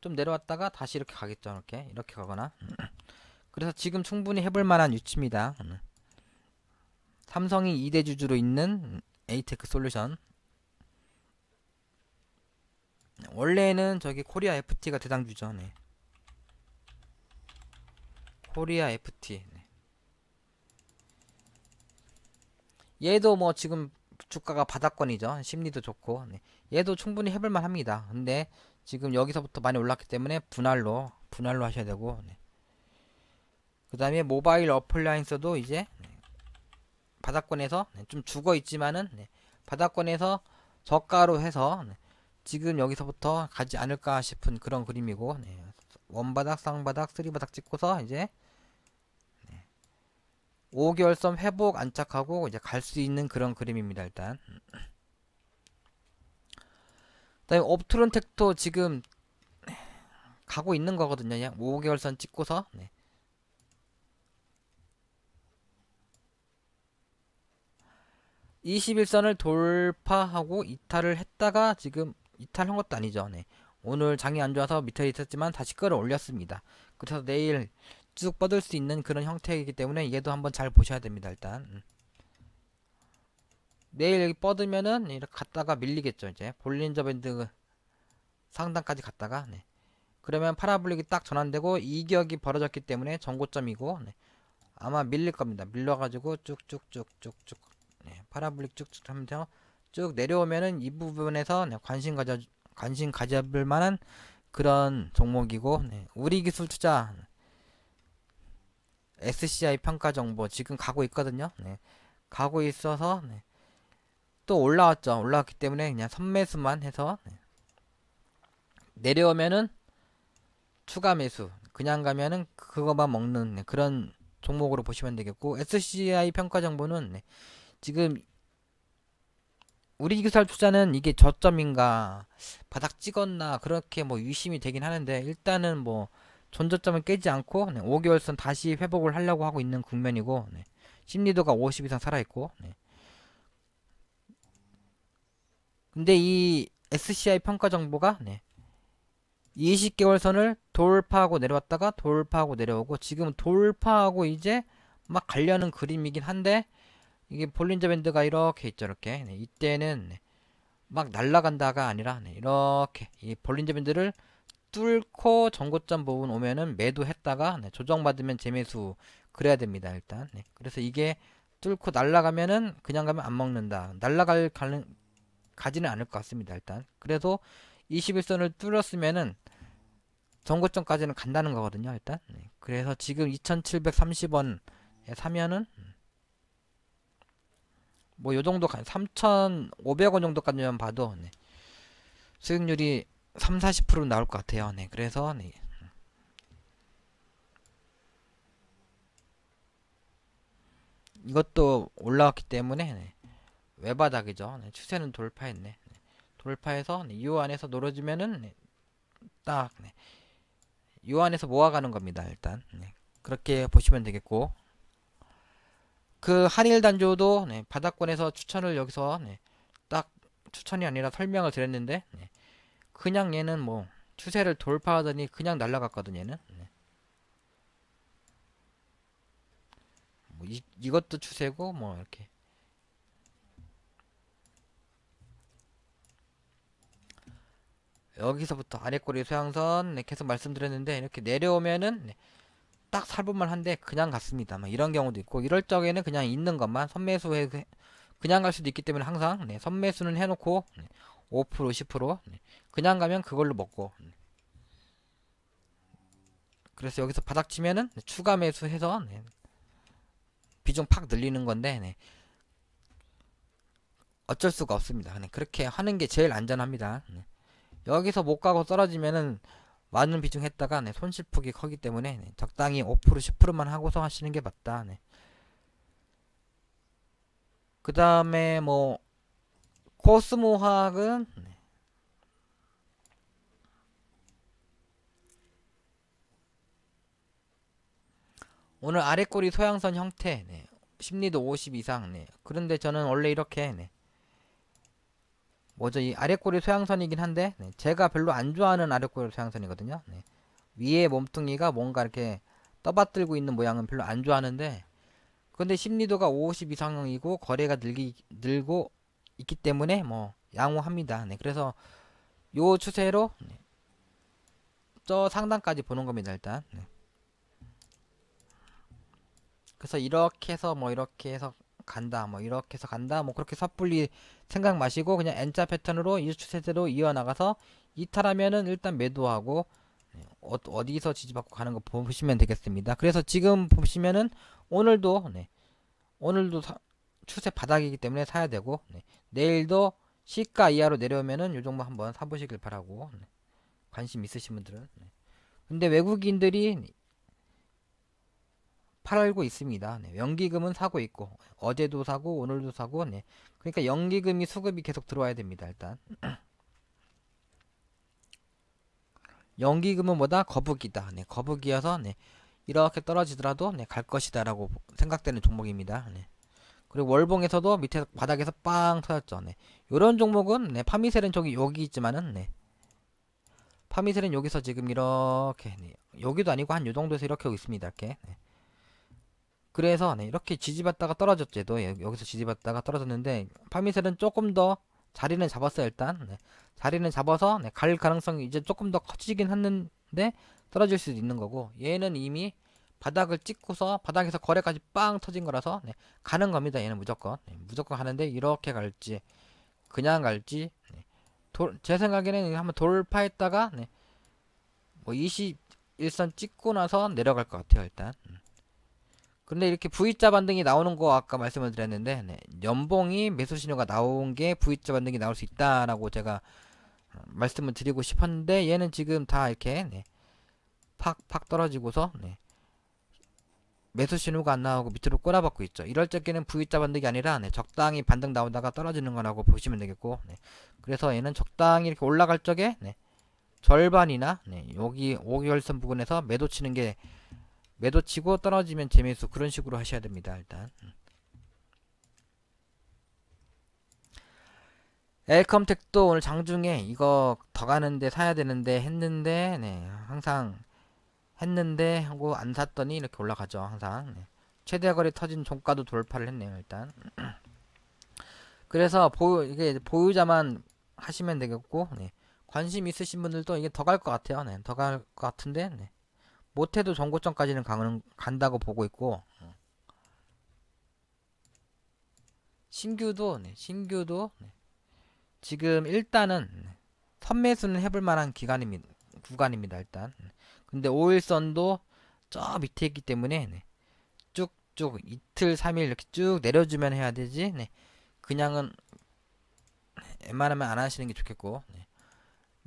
좀 내려왔다가 다시 이렇게 가겠죠 이렇게 이렇게 가거나 그래서 지금 충분히 해볼 만한 위치입니다 음. 삼성이 2대 주주로 있는 에이테크 솔루션 원래는 저기 코리아 FT가 대장주죠 네. 코리아 FT 네. 얘도 뭐 지금 주가가 바닥권이죠 심리도 좋고 네. 얘도 충분히 해볼만 합니다 근데 지금 여기서부터 많이 올랐기 때문에 분할로 분할로 하셔야 되고 네. 그 다음에 모바일 어플라인서도 이제 네. 바닥권에서 네, 좀 죽어 있지만은 네, 바닥권에서 저가로 해서 네, 지금 여기서부터 가지 않을까 싶은 그런 그림이고 원바닥, 쌍바닥, 쓰리바닥 찍고서 이제 5개월선 회복 안착하고 이제 갈 수 있는 그런 그림입니다 일단 그다음에 업트론 택도 지금 가고 있는 거거든요 그냥 5개월선 찍고서 네. 21선을 돌파하고 이탈을 했다가 지금 이탈한 것도 아니죠. 네. 오늘 장이 안 좋아서 밑에 있었지만 다시 끌어올렸습니다. 그래서 내일 쭉 뻗을 수 있는 그런 형태이기 때문에 얘도 한번 잘 보셔야 됩니다. 일단 음. 내일 여기 뻗으면은 이렇게 갔다가 밀리겠죠. 이제 볼린저 밴드 상단까지 갔다가 네. 그러면 파라블릭이 딱 전환되고 이격이 벌어졌기 때문에 전고점이고 네. 아마 밀릴 겁니다. 밀려가지고 쭉쭉쭉쭉쭉 네, 파라블릭 쭉쭉 하면서 쭉 내려오면은 이 부분에서 네, 관심 가져 관심 가져볼 만한 그런 종목이고 네, 우리 기술 투자 SCI 평가 정보 지금 가고 있거든요. 네, 가고 있어서 네, 또 올라왔죠. 올라왔기 때문에 그냥 선매수만 해서 네, 내려오면은 추가 매수 그냥 가면은 그거만 먹는 네, 그런 종목으로 보시면 되겠고 SCI 평가 정보는 네, 지금 우리 기술 투자는 이게 저점인가 바닥 찍었나 그렇게 뭐유심이 되긴 하는데 일단은 뭐 전저점은 깨지 않고 네, 5개월선 다시 회복을 하려고 하고 있는 국면이고 네, 심리도가 50 이상 살아있고 네. 근데 이 SCI 평가 정보가 네, 20개월 선을 돌파하고 내려왔다가 돌파하고 내려오고 지금 돌파하고 이제 막 가려는 그림이긴 한데 이게 볼린저 밴드가 이렇게 있죠 이렇게 네, 이때는 막 날라간다가 아니라 네, 이렇게 이 볼린저 밴드를 뚫고 전고점 부분 오면은 매도했다가 네, 조정받으면 재매수 그래야 됩니다 일단 네, 그래서 이게 뚫고 날라가면은 그냥 가면 안 먹는다 날라갈 가능 가지는 않을 것 같습니다 일단 그래서 21선을 뚫었으면은 전고점까지는 간다는 거거든요 일단 네, 그래서 지금 2730원 에 사면은 음, 뭐요정도까 3,500원 정도까지만 봐도 네. 수익률이 3, 40% 나올 것 같아요. 네. 그래서 네. 이것도 올라왔기 때문에 네. 외바닥이죠. 네. 추세는 돌파했네. 네. 돌파해서 네. 이 안에서 놀아주면은 네. 딱 네. 이 안에서 모아가는 겁니다. 일단 네. 그렇게 보시면 되겠고 그 한일 단조도 네, 바닥권에서 추천을 여기서 네, 딱 추천이 아니라 설명을 드렸는데 네, 그냥 얘는 뭐 추세를 돌파하더니 그냥 날라갔거든 얘는 네. 뭐 이, 이것도 추세고 뭐 이렇게 여기서부터 아래꼬리 소양선 네, 계속 말씀드렸는데 이렇게 내려오면은 네, 딱 살볼만 한데 그냥 갔습니다. 뭐 이런 경우도 있고 이럴 적에는 그냥 있는 것만 선매수 해 그냥 갈 수도 있기 때문에 항상 네, 선매수는 해놓고 네, 5% 10% 네, 그냥 가면 그걸로 먹고 네. 그래서 여기서 바닥 치면은 네, 추가 매수 해서 네, 비중 팍 늘리는 건데 네, 어쩔 수가 없습니다. 네, 그렇게 하는 게 제일 안전합니다. 네. 여기서 못 가고 떨어지면은 많은 비중 했다가 네, 손실폭이 크기 때문에 네, 적당히 5% 10%만 하고서 하시는 게 맞다. 네. 그 다음에 뭐 코스모학은 네. 오늘 아래 꼬리 소양선 형태 네. 심리도 50 이상 네. 그런데 저는 원래 이렇게 네. 뭐죠? 이 아래꼬리 소양선이긴 한데 네, 제가 별로 안 좋아하는 아래꼬리 소양선이거든요. 네, 위에 몸뚱이가 뭔가 이렇게 떠받들고 있는 모양은 별로 안 좋아하는데 근데 심리도가 50 이상이고 거래가 늘기, 늘고 있기 때문에 뭐 양호합니다. 네, 그래서 요 추세로 네, 저 상단까지 보는 겁니다. 일단 네. 그래서 이렇게 해서 뭐 이렇게 해서 간다 뭐 이렇게 해서 간다 뭐 그렇게 섣불리 생각 마시고 그냥 N자 패턴으로 일주세대로 이어나가서 이탈하면은 일단 매도하고 네, 어, 디서 지지받고 가는 거 보시면 되겠습니다. 그래서 지금 보시면은 오늘도 네, 오늘도 사, 추세 바닥이기 때문에 사야 되고 네, 내일도 시가 이하로 내려오면은 요 정도 한번 사보시길 바라고 네, 관심 있으신 분들은 네. 근데 외국인들이 팔고 있습니다. 네, 연기금은 사고 있고 어제도 사고 오늘도 사고 네, 그러니까 연기금이 수급이 계속 들어와야 됩니다. 일단 연기금은 뭐다 거북이다. 네, 거북이어서 네, 이렇게 떨어지더라도 네, 갈 것이다라고 생각되는 종목입니다. 네. 그리고 월봉에서도 밑에 바닥에서 빵 터졌죠. 네. 요런 종목은 네, 파미셀은 저기 여기 있지만은 네. 파미셀은 여기서 지금 이렇게 네. 여기도 아니고 한요 정도에서 이렇게 하고 있습니다. 이렇게. 네. 그래서 네, 이렇게 지지받다가 떨어졌죠. 도 여기서 지지받다가 떨어졌는데 파미셀은 조금 더 자리는 잡았어요. 일단 네, 자리는 잡아서 네, 갈 가능성이 이제 조금 더 커지긴 했는데 떨어질 수도 있는 거고 얘는 이미 바닥을 찍고서 바닥에서 거래까지 빵 터진 거라서 네, 가는 겁니다. 얘는 무조건 네, 무조건 가는데 이렇게 갈지 그냥 갈지 네, 도, 제 생각에는 한번 돌파했다가 네, 뭐 21선 찍고 나서 내려갈 것 같아요. 일단 음. 근데 이렇게 V자 반등이 나오는 거 아까 말씀을 드렸는데 네. 연봉이 매수 신호가 나온 게 V자 반등이 나올 수 있다라고 제가 어, 말씀을 드리고 싶었는데 얘는 지금 다 이렇게 네. 팍팍 떨어지고서 네. 매수 신호가 안 나오고 밑으로 꼬라박고 있죠. 이럴 적에는 V자 반등이 아니라 네, 적당히 반등 나오다가 떨어지는 거라고 보시면 되겠고 네. 그래서 얘는 적당히 이렇게 올라갈 적에 네, 절반이나 네, 여기 5개월선 부근에서 매도 치는 게 매도 치고 떨어지면 재매어 그런 식으로 하셔야 됩니다. 일단 엘컴텍도 오늘 장중에 이거 더 가는데 사야 되는데 했는데 네, 항상 했는데 하고 안 샀더니 이렇게 올라가죠 항상 네. 최대 거리 터진 종가도 돌파를 했네요 일단 그래서 보유 이게 보유자만 하시면 되겠고 네. 관심 있으신 분들도 이게 더 갈 것 같아요 네. 더 갈 것 같은데 네. 못해도 전고점까지는 가는, 간다고 보고 있고 신규도 네, 신규도 네. 지금 일단은 네, 선매수는 해볼 만한 기간입니다. 구간입니다 일단 근데 5일선도 저 밑에 있기 때문에 네. 쭉쭉 이틀 3일 이렇게 쭉 내려주면 해야 되지 네. 그냥은 네, 웬만하면 안 하시는 게 좋겠고 네.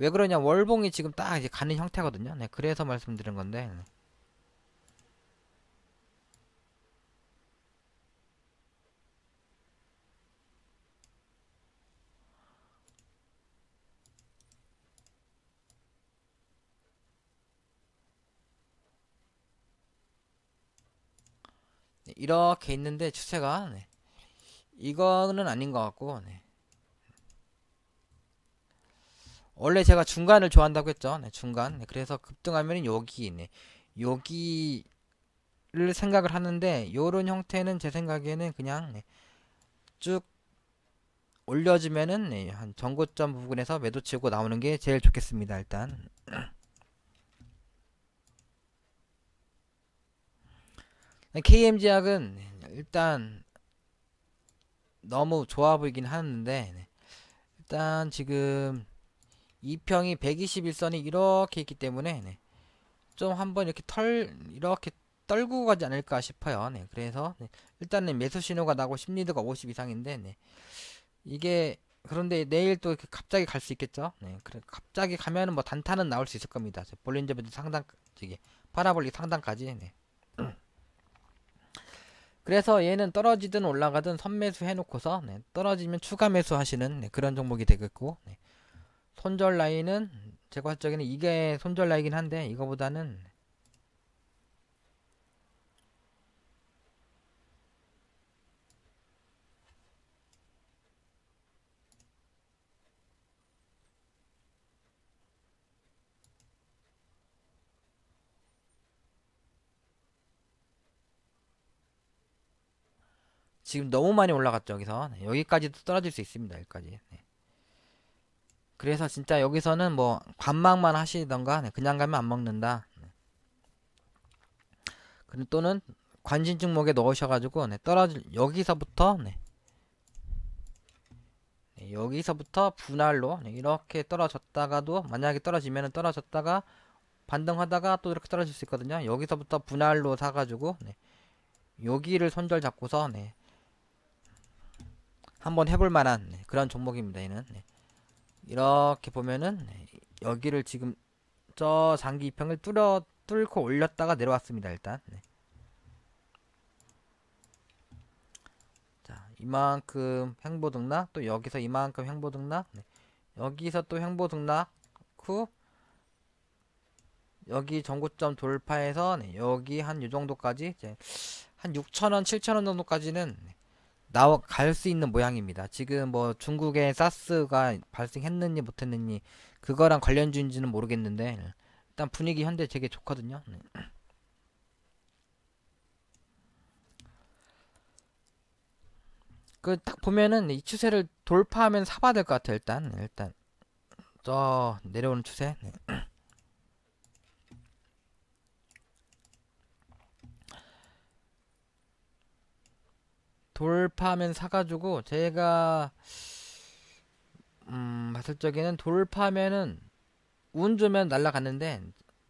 왜 그러냐 월봉이 지금 딱 이제 가는 형태거든요 네 그래서 말씀드린 건데 네, 이렇게 있는데 추세가 네. 이거는 아닌 것 같고 네. 원래 제가 중간을 좋아한다고 했죠. 네, 중간. 네, 그래서 급등하면 여기, 네, 여기를 생각을 하는데 요런 형태는 제 생각에는 그냥 네, 쭉 올려주면은 네, 한 전고점 부분에서 매도 치고 나오는 게 제일 좋겠습니다. 일단. 네, KMG약은 네, 일단 너무 좋아 보이긴 하는데 네. 일단 지금 이평이 121선이 이렇게 있기 때문에 네. 좀 한번 이렇게 털 이렇게 떨고 가지 않을까 싶어요. 네. 그래서 네. 일단은 매수 신호가 나고 심리드가 50 이상인데 네. 이게 그런데 내일 또 이렇게 갑자기 갈 수 있겠죠. 네. 그래 갑자기 가면은 뭐 단타는 나올 수 있을 겁니다. 볼린저 밴드 상단 저기 파라볼릭 상단까지. 네. 그래서 얘는 떨어지든 올라가든 선매수 해놓고서 네, 떨어지면 추가 매수 하시는 네, 그런 종목이 되겠고 네. 손절 라인은 제가 봤을 적에는 이게 손절 라이긴 인 한데 이거보다는 지금 너무 많이 올라갔죠 여기서 여기까지도 떨어질 수 있습니다 여기까지 네. 그래서 진짜 여기서는 뭐 관망만 하시던가 네, 그냥 가면 안 먹는다. 네. 그리고 또는 관심 종목에 넣으셔가지고 네, 떨어질 여기서부터 여기서부터 분할로 이렇게 떨어졌다가도 만약에 떨어지면 떨어졌다가 반등하다가 또 이렇게 떨어질 수 있거든요. 여기서부터 분할로 사가지고 여기를 손절 잡고서 한번 해볼 만한 그런 종목입니다. 얘는 이렇게 보면은 여기를 지금 저 장기 이평을 뚫어 뚫고 올렸다가 내려왔습니다 일단 네. 자 이만큼 횡보 등락 또 여기서 이만큼 횡보 등락 네. 여기서 또 횡보 등락 후 여기 전고점 돌파해서 네. 여기 한 요정도까지 한 6천원 7천원 정도까지는 네. 나와 갈 수 있는 모양입니다. 지금 뭐 중국에 사스가 발생했는지 못했는지 그거랑 관련주인지는 모르겠는데 일단 분위기 현재 되게 좋거든요. 네. 그딱 보면은 이 추세를 돌파하면 사봐야 될것 같아요. 일단 일단 저 내려오는 추세. 네. 돌파면 사가지고 제가 음, 봤을 적에는 돌파면은 운 좋으면 날라갔는데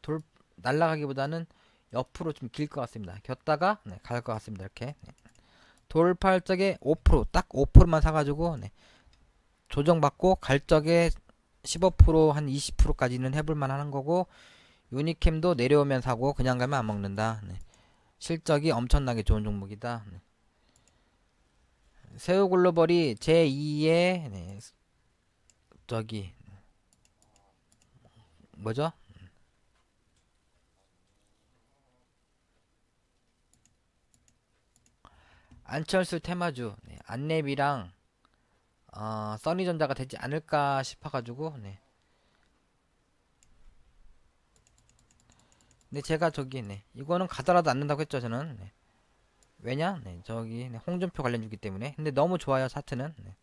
돌 날라가기보다는 옆으로 좀 길 것 같습니다. 곁다가 네, 갈 것 같습니다. 이렇게 네. 돌파할 적에 5%딱 5%만 사가지고 네. 조정받고 갈 적에 15%한 20%까지는 해볼만 하는 거고 유니캠도 내려오면 사고 그냥 가면 안 먹는다. 네. 실적이 엄청나게 좋은 종목이다. 네. 새우 글로벌이 제2의 네. 저기 뭐죠? 안철수 테마주 네. 안내비랑 어, 써니전자가 되지 않을까 싶어가지고 네. 근데 제가 저기 네 이거는 가더라도 않는다고 했죠 저는 네. 왜냐? 네, 저기 네, 홍준표 관련 주기 때문에. 근데 너무 좋아요 사트는. 네.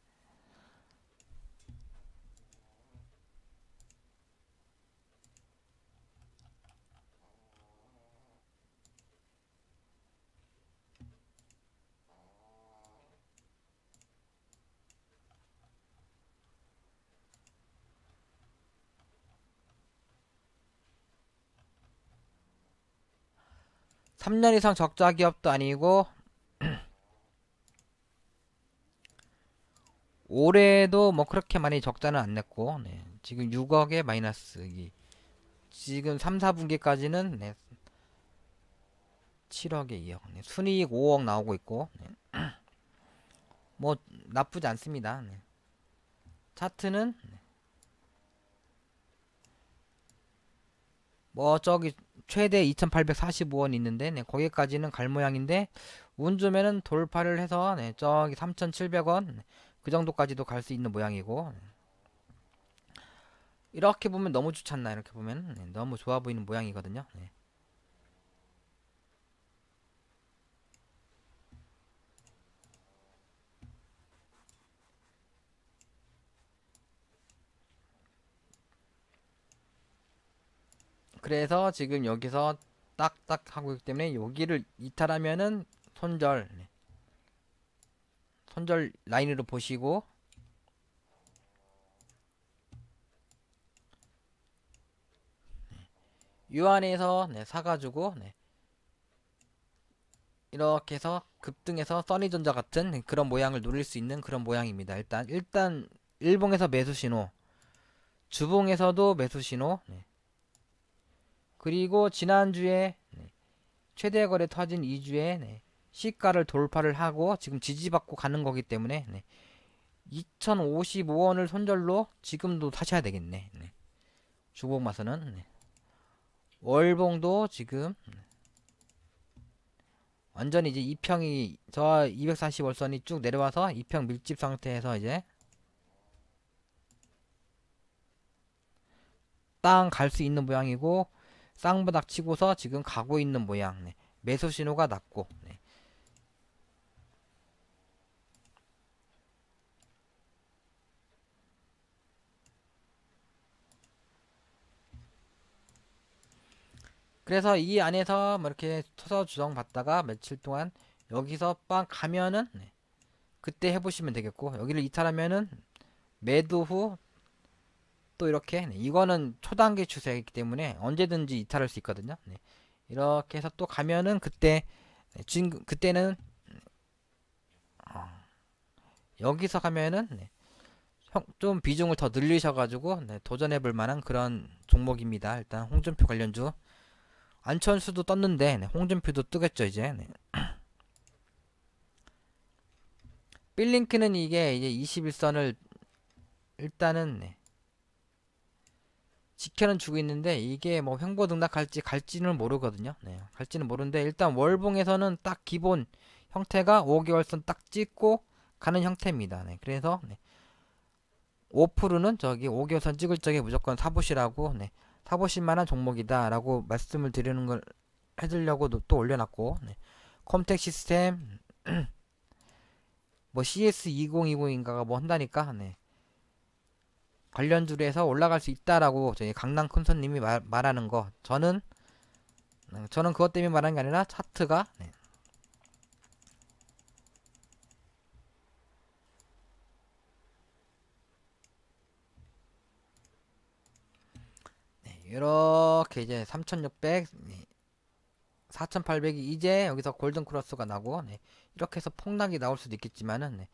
3년 이상 적자 기업도 아니고 올해도 뭐 그렇게 많이 적자는 안 냈고 네. 지금 6억의 마이너스 지금 3, 4분기까지는 네. 7억에 2억 네. 순이익 5억 나오고 있고 네. 뭐 나쁘지 않습니다 네. 차트는 네. 뭐 저기 최대 2,845원 있는데 네, 거기까지는 갈 모양인데 운 좋으면은 돌파를 해서 네, 저기 3,700원 그 정도까지도 갈 수 있는 모양이고 이렇게 보면 너무 좋지 않나 이렇게 보면 네, 너무 좋아 보이는 모양이거든요. 네. 그래서 지금 여기서 딱딱 하고 있기 때문에 여기를 이탈하면은 손절 손절 라인으로 보시고 요 안에서 네, 사가지고 네. 이렇게 해서 급등해서 써니전자 같은 그런 모양을 노릴 수 있는 그런 모양입니다. 일단 일단 일봉에서 매수 신호, 주봉에서도 매수 신호, 네. 그리고 지난주에 네, 최대 거래 터진 2주에 시가를 돌파를 하고 지금 지지받고 가는 거기 때문에 2055원을 손절로 지금도 사셔야 되겠네. 주봉 마선은 월봉도 지금 완전히 이제 2평이 저 240월선이 쭉 내려와서 2평 밀집 상태에서 이제 땅 갈 수 있는 모양이고 쌍바닥 치고서 지금 가고 있는 모양 네. 매수 신호가 났고 네. 그래서 이 안에서 뭐 이렇게 터서 주정 받다가 며칠 동안 여기서 빵 가면은 네. 그때 해보시면 되겠고 여기를 이탈하면은 매도 후또 이렇게 네, 이거는 초단계 추세이기 때문에 언제든지 이탈할 수 있거든요. 네, 이렇게 해서 또 가면은 그때 진 네, 그때는 어, 여기서 가면은 네, 좀 비중을 더 늘리셔가지고 네, 도전해볼 만한 그런 종목입니다. 일단 홍준표 관련주 안천수도 떴는데 네, 홍준표도 뜨겠죠 이제. 네. 빌링크는 이게 이제 21선을 일단은 네, 지켜는 주고 있는데 이게 뭐횡보 등락할지 갈지는 모르거든요. 네, 갈지는 모르는데 일단 월봉에서는 딱 기본 형태가 5개월선 딱 찍고 가는 형태입니다. 네, 그래서 네. 5%는 저기 5개월선 찍을 적에 무조건 사보시라고 네, 사보실 만한 종목이다라고 말씀을 드리는 걸 해드리려고 또 올려놨고 네. 컴택 시스템 뭐 CS 2020인가가 뭐 한다니까 네. 관련 주류에서 올라갈 수 있다라고 저희 강남 큰손님이 말하는 거 저는 음, 저는 그것 때문에 말하는 게 아니라 차트가 네. 네 이렇게 이제 3600 4800이 이제 여기서 골든 크로스가 나고 네. 이렇게 해서 폭락이 나올 수도 있겠지만은 네.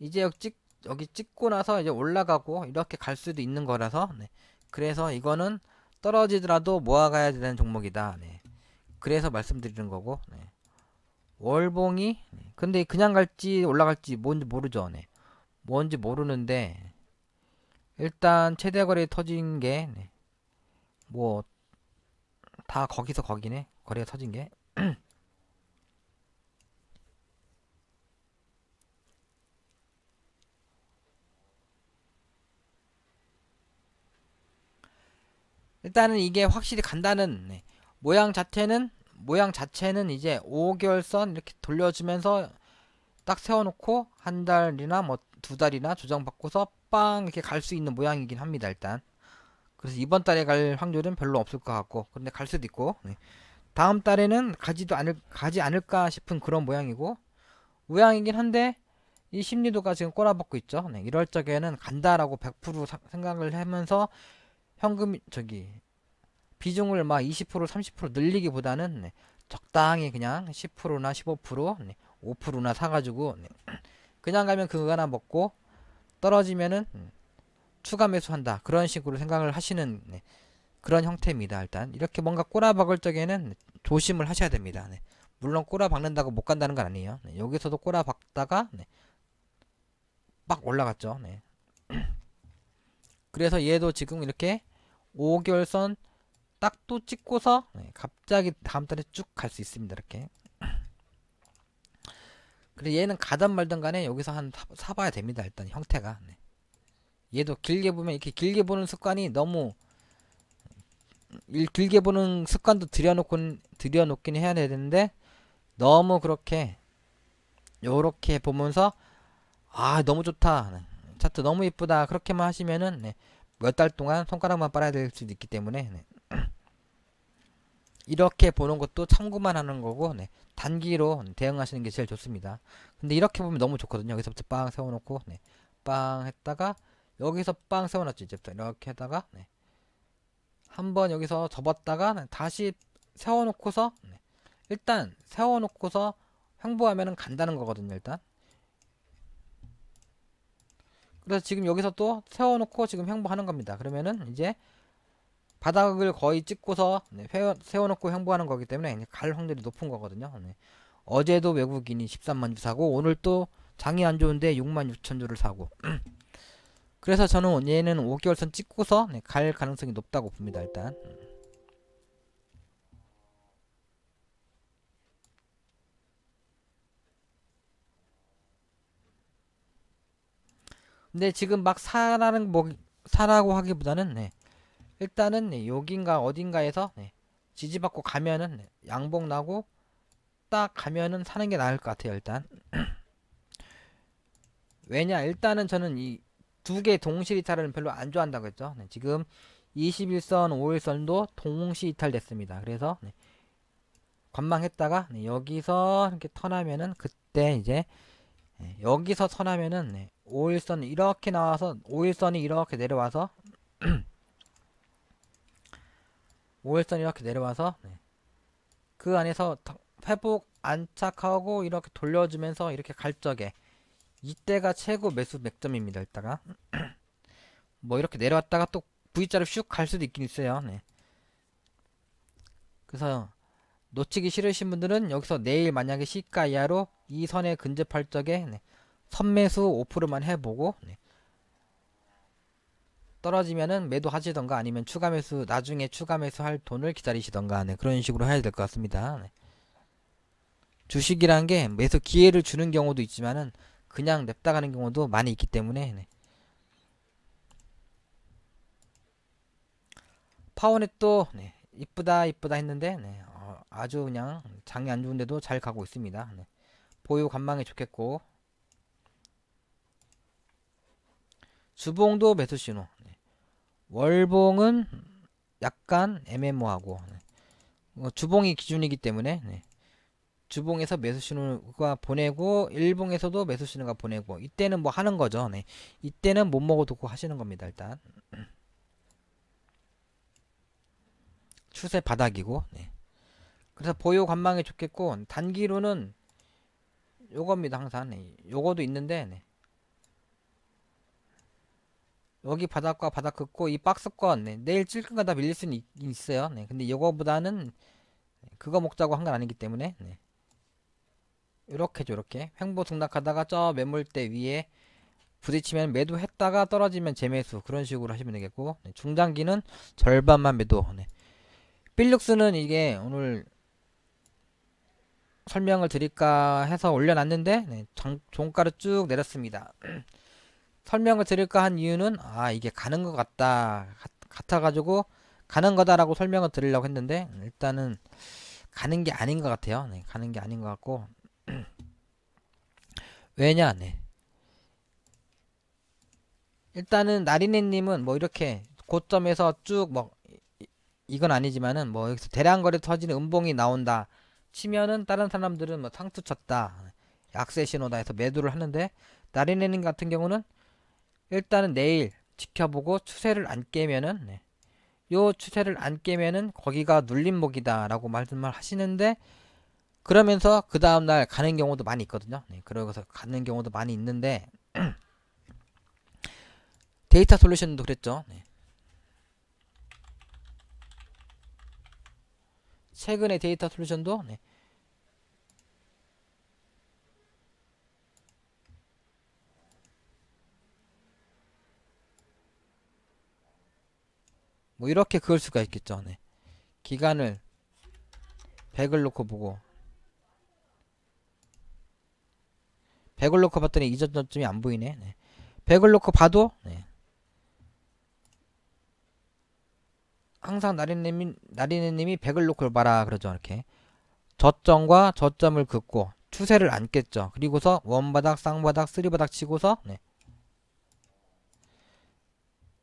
이제 찍, 여기 찍고 나서 이제 올라가고 이렇게 갈 수도 있는 거라서 네. 그래서 이거는 떨어지더라도 모아가야 되는 종목이다. 네. 그래서 말씀드리는 거고 네. 월봉이 네. 근데 그냥 갈지 올라갈지 뭔지 모르죠. 네. 뭔지 모르는데 일단 최대 거래 터진 게 뭐다 네. 거기서 거기네 거래가 터진 게 일단은 이게 확실히 간다는 네. 모양 자체는 모양 자체는 이제 5개월선 이렇게 돌려주면서 딱 세워놓고 한 달이나 뭐 두 달이나 조정받고서 빵 이렇게 갈 수 있는 모양이긴 합니다 일단 그래서 이번 달에 갈 확률은 별로 없을 것 같고 그런데 갈 수도 있고 네. 다음 달에는 가지도 않을 가지 않을까 싶은 그런 모양이고 모양이긴 한데 이 심리도가 지금 꼬라박고 있죠. 네, 이럴 적에는 간다라고 100% 사, 생각을 하면서 현금 저기 비중을 막 20% 30% 늘리기보다는 네, 적당히 그냥 10%나 15% 네, 5%나 사가지고 네, 그냥 가면 그거 하나 먹고 떨어지면은 음, 추가 매수한다 그런 식으로 생각을 하시는 네, 그런 형태입니다. 일단 이렇게 뭔가 꼬라박을 적에는 조심을 하셔야 됩니다. 네. 물론 꼬라박는다고 못 간다는 건 아니에요. 네. 여기서도 꼬라박다가 네. 막 올라갔죠. 네. 그래서 얘도 지금 이렇게 5개월선딱또 찍고서 네, 갑자기 다음 달에 쭉 갈 수 있습니다. 이렇게. 그리고 얘는 가든 말든 간에 여기서 한 사, 봐야 됩니다. 일단 형태가. 네. 얘도 길게 보면 이렇게 길게 보는 습관이 너무 일, 길게 보는 습관도 들여놓곤 들여놓긴 해야 되는데 너무 그렇게 요렇게 보면서 아 너무 좋다 네. 차트 너무 이쁘다 그렇게만 하시면은 네. 몇달 동안 손가락만 빨아야 될 수도 있기 때문에 네. 이렇게 보는 것도 참고만 하는 거고 네. 단기로 대응하시는 게 제일 좋습니다. 근데 이렇게 보면 너무 좋거든요. 여기서부터 빵 세워놓고 네. 빵 했다가 여기서 빵 세워놨죠. 이제부터 이렇게 하다가 네. 한번 여기서 접었다가 네. 다시 세워놓고서 네. 일단 세워놓고서 횡보하면 간다는 거거든요. 일단 그래서 지금 여기서 또 세워놓고 지금 행보하는 겁니다. 그러면은 이제 바닥을 거의 찍고서 네, 세워놓고 행보하는 거기 때문에 갈 확률이 높은 거거든요. 네. 어제도 외국인이 13만 주 사고 오늘 또 장이 안 좋은데 6만 6천 주를 사고 그래서 저는 얘는 5개월선 찍고서 네, 갈 가능성이 높다고 봅니다. 일단 근데 지금 막 사라는 뭐 사라고 하기보다는 네. 일단은 네, 여긴가 어딘가에서 네. 지지받고 가면은 네. 양복 나고 딱 가면은 사는 게 나을 것 같아요 일단 왜냐 일단은 저는 이 두 개 동시 이탈을 별로 안 좋아한다고 했죠 네, 지금 21선 5일선도 동시 이탈됐습니다 그래서 네, 관망했다가 네, 여기서 이렇게 턴하면은 그때 이제 네, 여기서 선하면은 네, 5일선이 이렇게 나와서 5일선이 이렇게 내려와서 5일선이 이렇게 내려와서 네. 그 안에서 회복 안착하고 이렇게 돌려주면서 이렇게 갈 적에 이때가 최고 매수 맥점입니다. 이따가 뭐 이렇게 내려왔다가 또 V자로 슉 갈 수도 있긴 있어요. 네. 그래서 놓치기 싫으신 분들은 여기서 내일 만약에 시가 이하로 이 선에 근접할 적에 네. 선매수 오프 5%만 해보고 네. 떨어지면은 매도하시던가 아니면 추가 매수 나중에 추가 매수할 돈을 기다리시던가 네. 그런 식으로 해야 될 것 같습니다. 네. 주식이란 게 매수 기회를 주는 경우도 있지만은 그냥 냅다 가는 경우도 많이 있기 때문에 네. 파워넷도 네. 이쁘다 이쁘다 했는데 네. 어, 아주 그냥 장이 안 좋은데도 잘 가고 있습니다. 네. 보유 관망이 좋겠고 주봉도 매수 신호. 월봉은 약간 애매모하고 네. 어, 주봉이 기준이기 때문에 네. 주봉에서 매수 신호가 보내고 일봉에서도 매수 신호가 보내고 이때는 뭐 하는 거죠. 네. 이때는 못먹어도고 하시는 겁니다. 일단 추세 바닥이고 그래서 보유 관망이 좋겠고 단기로는 요겁니다. 항상 네. 요거도 있는데 여기 바닥과 바닥 긋고 이 박스권 네, 내일 찔끔가 다 밀릴 수는 있, 어요 네, 근데 이거보다는 그거 먹자고 한 건 아니기 때문에 네. 이렇게죠 이렇게 횡보 등락하다가 저 매물대 위에 부딪히면 매도했다가 떨어지면 재매수 그런 식으로 하시면 되겠고 네, 중장기는 절반만 매도 네. 필룩스는 이게 오늘 설명을 드릴까 해서 올려놨는데 네, 정, 종가를 쭉 내렸습니다 설명을 드릴까 한 이유는 아 이게 가는 것 같다 같아가지고 가는 거다라고 설명을 드리려고 했는데 일단은 가는 게 아닌 것 같아요. 네, 가는 게 아닌 것 같고 왜냐? 네. 일단은 나리네님은 뭐 이렇게 고점에서 쭉 뭐 이건 아니지만은 뭐 여기서 대량 거래 터지는 음봉이 나온다 치면은 다른 사람들은 뭐 상투 쳤다 약세 신호다 해서 매도를 하는데 나리네님 같은 경우는 일단은 내일 지켜보고 추세를 안 깨면은 네. 요 추세를 안 깨면은 거기가 눌림목이다 라고 말씀을 하시는데 그러면서 그 다음날 가는 경우도 많이 있거든요 네, 그러고서 가는 경우도 많이 있는데 데이터 솔루션도 그랬죠 네. 최근에 데이터 솔루션도 네. 뭐 이렇게 그을 수가 있겠죠. 네. 기간을 100을 놓고 보고 100을 놓고 봤더니 이전 전점이 안 보이네. 네. 100을 놓고 봐도 네. 항상 나리네님이 나리네님이 100을 놓고 봐라 그러죠. 이렇게 저점과 저점을 긋고 추세를 안겠죠. 그리고서 원바닥, 쌍바닥, 쓰리바닥 치고서 네.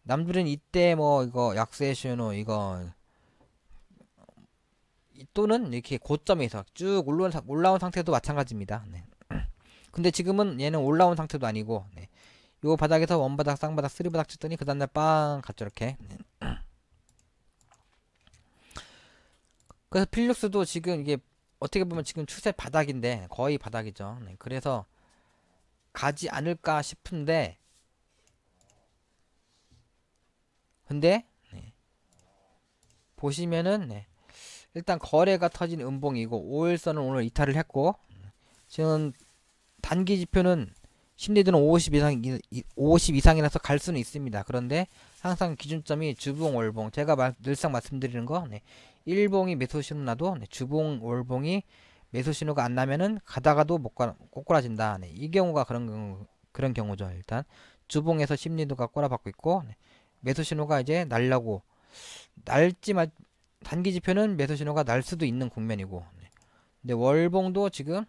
남들은 이때 뭐 이거 약세 신호 이거 또는 이렇게 고점에서 쭉 올라온, 올라온 상태도 마찬가지입니다. 네. 근데 지금은 얘는 올라온 상태도 아니고 네. 요 바닥에서 원바닥, 쌍바닥, 쓰리바닥 쳤더니 그 다음날 빵 갔죠 이렇게. 네. 그래서 필룩스도 지금 이게 어떻게 보면 지금 추세 바닥인데 거의 바닥이죠. 네. 그래서 가지 않을까 싶은데 근데 네. 보시면은 네. 일단 거래가 터진 음봉이고 5일선은 오늘 이탈을 했고 지금 단기 지표는 심리들은 50 이상 50 이상이라서 갈 수는 있습니다. 그런데 항상 기준점이 주봉 월봉 제가 말, 늘상 말씀드리는 거 네. 일봉이 매수 신호 나도 네. 주봉 월봉이 매수 신호가 안 나면은 가다가도 못 가, 꼬꾸라진다. 네. 이 경우가 그런 경우 그런 경우죠. 일단 주봉에서 심리도가 꼬라박고 있고 네. 매수 신호가 이제 날라고 날지 마 단기 지표는 매수 신호가 날 수도 있는 국면이고 네. 근데 월봉도 지금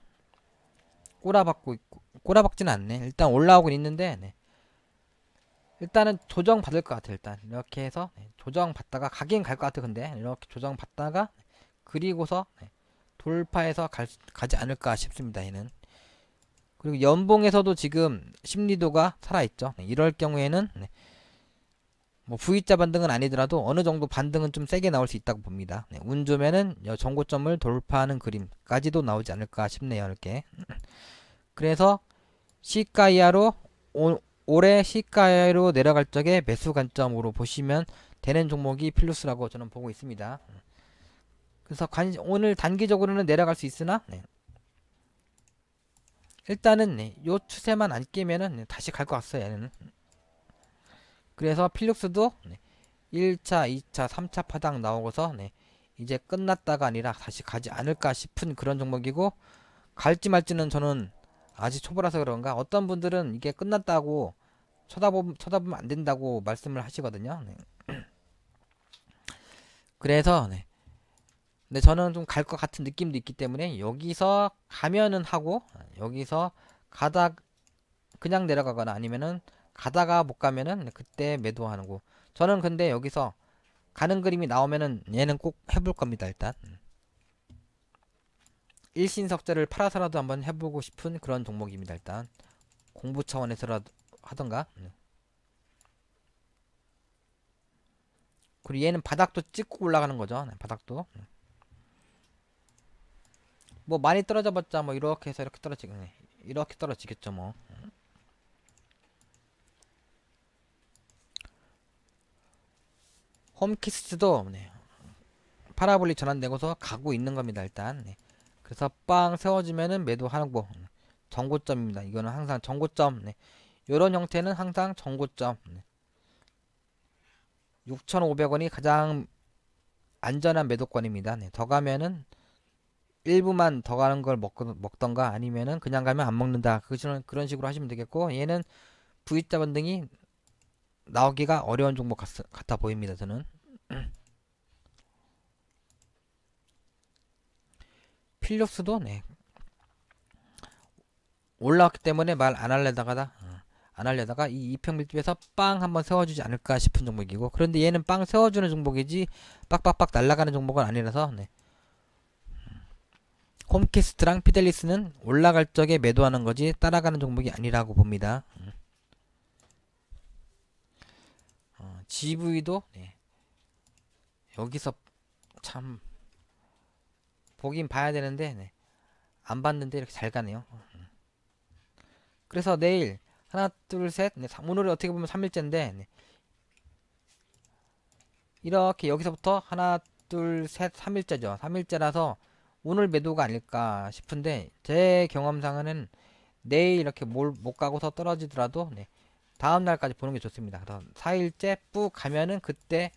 꼬라박고 있고 꼬라박지는 않네 일단 올라오고 있는데 네. 일단은 조정 받을 것 같아 일단 이렇게 해서 네. 조정 받다가 가긴 갈 것 같아 근데 이렇게 조정 받다가 그리고서 네. 돌파해서 갈, 가지 않을까 싶습니다 얘는 그리고 연봉에서도 지금 심리도가 살아있죠 네, 이럴 경우에는 네. 뭐 V자 반등은 아니더라도 어느 정도 반등은 좀 세게 나올 수 있다고 봅니다. 네, 운 좋으면은 전고점을 돌파하는 그림까지도 나오지 않을까 싶네요. 이렇게. 그래서 시가이아로 오, 올해 시가이아로 내려갈 적에 매수 관점으로 보시면 되는 종목이 필루스라고 저는 보고 있습니다. 그래서 관, 오늘 단기적으로는 내려갈 수 있으나 네. 일단은 네, 요 추세만 안 깨면은 네, 다시 갈 것 같아요. 얘는. 그래서 필립스도 네, 1차, 2차, 3차 파당 나오고서 네, 이제 끝났다가 아니라 다시 가지 않을까 싶은 그런 종목이고 갈지 말지는 저는 아직 초보라서 그런가 어떤 분들은 이게 끝났다고 쳐다보, 쳐다보면 안 된다고 말씀을 하시거든요. 네. 그래서 네. 근데 저는 좀 갈 것 같은 느낌도 있기 때문에 여기서 가면은 하고 여기서 가다 그냥 내려가거나 아니면은 가다가 못 가면은 그때 매도하는 거 저는 근데 여기서 가는 그림이 나오면은 얘는 꼭 해볼 겁니다 일단 일신석자를 팔아서라도 한번 해보고 싶은 그런 종목입니다 일단 공부 차원에서라도 하던가 그리고 얘는 바닥도 찍고 올라가는 거죠 네, 바닥도 뭐 많이 떨어져 봤자 뭐 이렇게 해서 이렇게 떨어지겠네 이렇게 떨어지겠죠 뭐 홈키스트도 네. 파라볼리 전환되고서 가고 있는 겁니다 일단 네. 그래서 빵 세워지면은 매도 하고 정고점입니다 네. 이거는 항상 정고점 네. 이런 형태는 항상 정고점 네. 6,500원이 가장 안전한 매도권입니다 네. 더 가면은 일부만 더 가는 걸 먹, 먹던가 아니면은 그냥 가면 안 먹는다 그런, 그런 식으로 하시면 되겠고 얘는 V자 반등이 나오기가 어려운 종목 같, 같아 보입니다 저는 필립스도 네 올라왔기 때문에 말 안 할려다가다 안 할려다가 어, 이 이평밀집에서 빵 한번 세워주지 않을까 싶은 종목이고 그런데 얘는 빵 세워주는 종목이지 빡빡빡 날아가는 종목은 아니라서 네. 홈캐스트랑 피델리스는 올라갈 적에 매도하는 거지 따라가는 종목이 아니라고 봅니다. 음. GV도 네. 여기서 참 보긴 봐야 되는데 네. 안 봤는데 이렇게 잘 가네요. 음. 그래서 내일 하나 둘셋 네. 오늘이 어떻게 보면 3일째인데 네. 이렇게 여기서부터 하나 둘 셋 3일째죠. 3일째라서 오늘 매도가 아닐까 싶은데 제경험상에는 내일 이렇게 못 가고서 떨어지더라도 네. 다음 날까지 보는 게 좋습니다. 그래 4일째 뿌 가면은 그때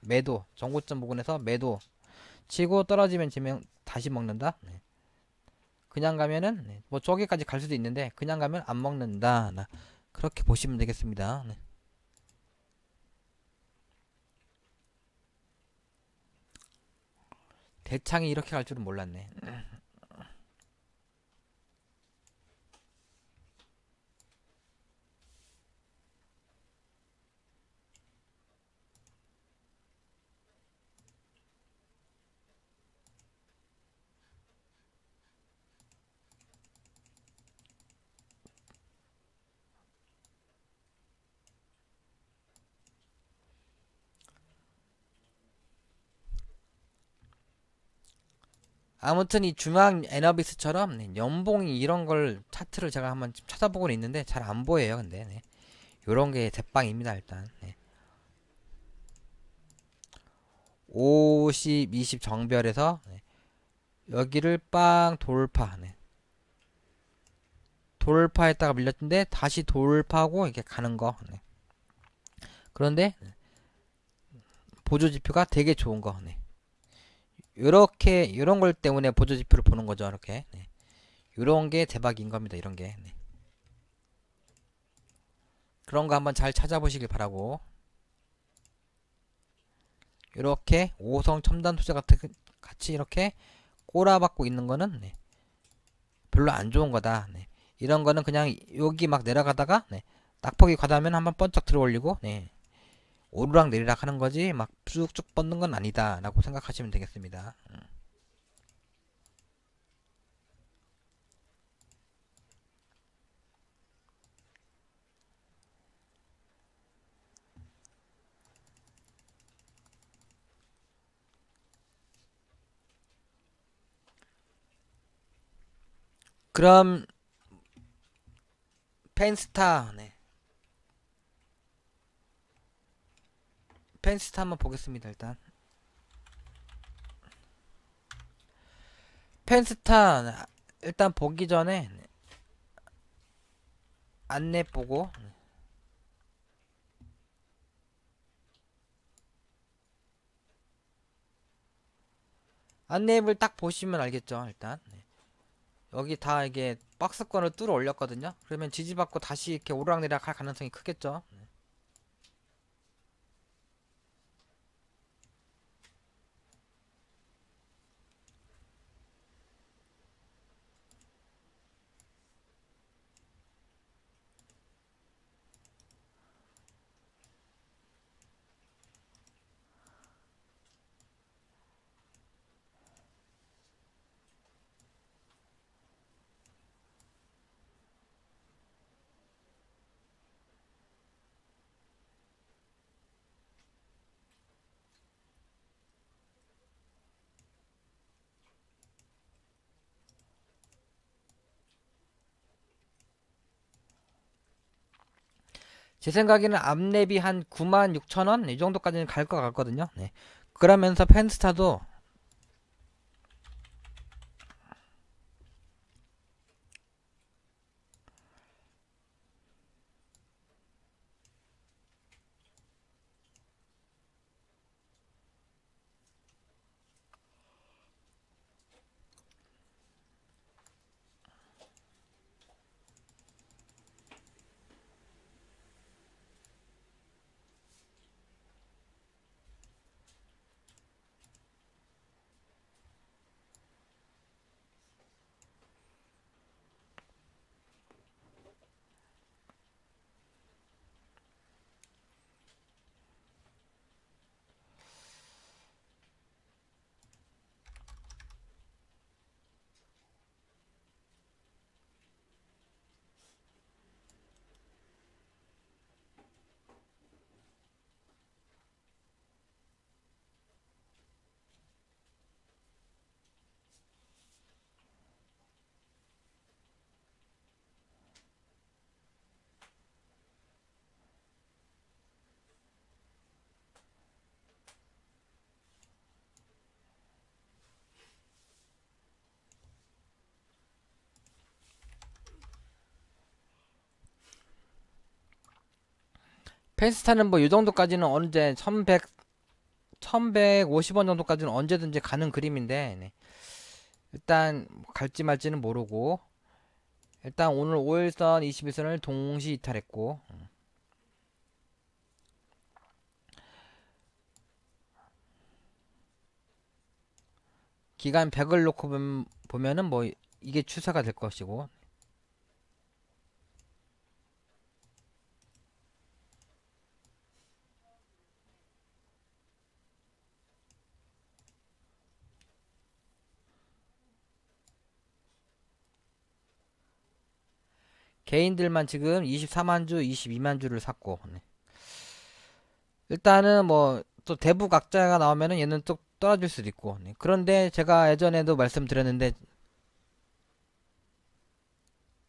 매도 정고점 부근에서 매도 치고 떨어지면 지면 다시 먹는다. 네. 그냥 가면은 네. 뭐 저기까지 갈 수도 있는데 그냥 가면 안 먹는다. 나. 그렇게 보시면 되겠습니다. 네. 대창이 이렇게 갈 줄은 몰랐네. 아무튼 이 중앙 에너비스처럼 연봉이 이런 걸 차트를 제가 한번 찾아보고 있는데 잘 안 보여요. 근데 네. 요런 게 대빵입니다. 일단 네. 50, 20 정별에서 네. 여기를 빵 돌파 네. 돌파했다가 밀렸는데 다시 돌파하고 이렇게 가는 거 네. 그런데 보조지표가 되게 좋은 거 네. 이렇게 이런 걸 때문에 보조 지표를 보는 거죠. 이렇게. 네. 이런 게 대박인 겁니다. 이런 게. 네. 그런 거 한번 잘 찾아보시길 바라고. 이렇게 5성 첨단 투자 같은 그, 같이 이렇게 꼬라박고 있는 거는 네. 별로 안 좋은 거다. 네. 이런 거는 그냥 여기 막 내려가다가 네. 낙폭이 과다하면 한번 번쩍 들어 올리고 네. 오르락 내리락 하는 거지 막 쭉쭉 뻗는 건 아니다 라고 생각하시면 되겠습니다 음. 그럼 펜스타 네. 펜스 한번 보겠습니다 일단 펜스탄 일단 보기 전에 안내 보고 안내앱을 딱 보시면 알겠죠 일단 네. 여기 다 이게 박스권을 뚫어 올렸거든요 그러면 지지받고 다시 이렇게 오르락내리락 할 가능성이 크겠죠 네. 제 생각에는 암내비한9 6 0 0 0원이 정도까지는 갈 것 같거든요. 네. 그러면서 펜스타도 펜스타는 뭐이 정도까지는 언제 1100 1150원 정도까지는 언제든지 가는 그림인데 네. 일단 갈지 말지는 모르고 일단 오늘 5일선 21선을 동시 이탈했고 음. 기간 100을 놓고 보면은 뭐 이게 추세가 될 것이고 개인들만 지금 24만 주, 22만 주를 샀고 네. 일단은 뭐 또 대부 각자가 나오면은 얘는 또 떨어질 수도 있고 네. 그런데 제가 예전에도 말씀드렸는데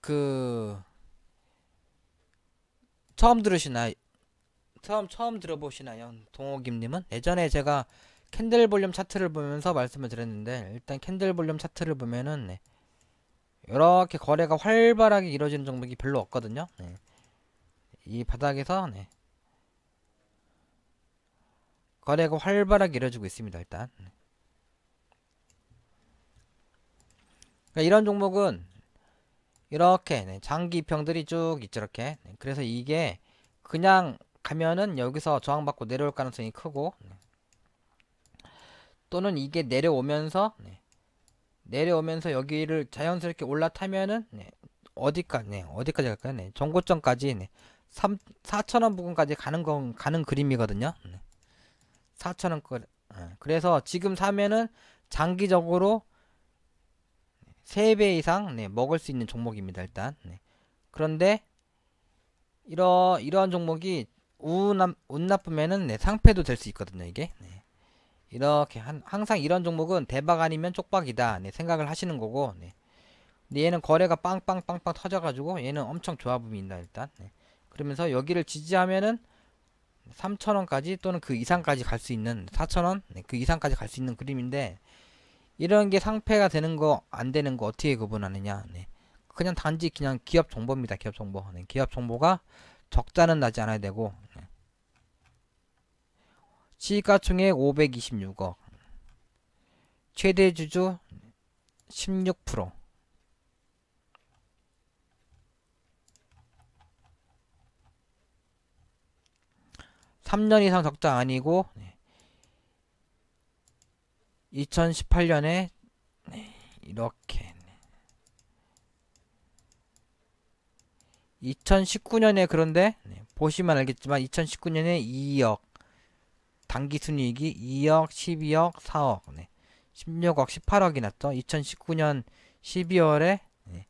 그 처음 들으시나 처음 처음 들어보시나요 동호김님은 예전에 제가 캔들 볼륨 차트를 보면서 말씀을 드렸는데 일단 캔들 볼륨 차트를 보면은 네. 이렇게 거래가 활발하게 이루어지는 종목이 별로 없거든요. 네. 이 바닥에서 네. 거래가 활발하게 이루어지고 있습니다. 일단 네. 그러니까 이런 종목은 이렇게 네. 장기 입들이쭉 있죠. 이렇게 네. 그래서 이게 그냥 가면은 여기서 저항받고 내려올 가능성이 크고 네. 또는 이게 내려오면서 네. 내려오면서 여기를 자연스럽게 올라타면은 네, 어디까지 네, 어디까지 갈까요? 네, 정고점까지 네, 3 4천원 부근까지 가는 건 가는 그림이거든요. 네, 4천원 거 네, 그래서 지금 사면은 장기적으로 3배 이상 네, 먹을 수 있는 종목입니다. 일단 네. 그런데 이러, 이러한 종목이 우남, 운 나쁘면은 네, 상패도 될 수 있거든요. 이게 네. 이렇게 한, 항상 이런 종목은 대박 아니면 쪽박이다 네, 생각을 하시는 거고 네. 근데 얘는 거래가 빵빵빵빵 터져가지고 얘는 엄청 좋아 보입니다 일단 네. 그러면서 여기를 지지하면은 3천원까지 또는 그 이상까지 갈 수 있는 4천원 네, 그 이상까지 갈 수 있는 그림인데 이런 게 상패가 되는 거 안 되는 거 어떻게 구분하느냐 네. 그냥 단지 그냥 기업 정보입니다 기업 정보 네, 기업 정보가 적자는 나지 않아야 되고 시가총액 526억 최대 주주 16% 3년 이상 적자 아니고 2018년에 이렇게 2019년에 그런데 보시면 알겠지만 2019년에 2억 단기 순이익이 2억, 12억, 4억, 네. 16억, 18억이 났죠. 2019년 12월에 네.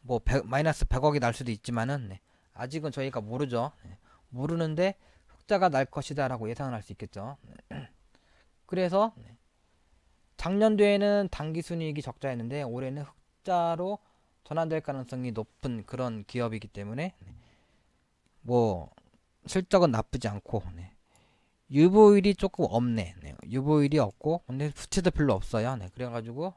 뭐 100, 마이너스 100억이 날 수도 있지만은 네. 아직은 저희가 모르죠. 네. 모르는데 흑자가 날 것이다라고 예상을 할 수 있겠죠. 네. 그래서 네. 작년도에는 단기 순이익이 적자였는데 올해는 흑자로 전환될 가능성이 높은 그런 기업이기 때문에 네. 뭐 실적은 나쁘지 않고 네. 유보율이 조금 없네. 네. 유보율이 없고 근데 부채도 별로 없어요. 네. 그래가지고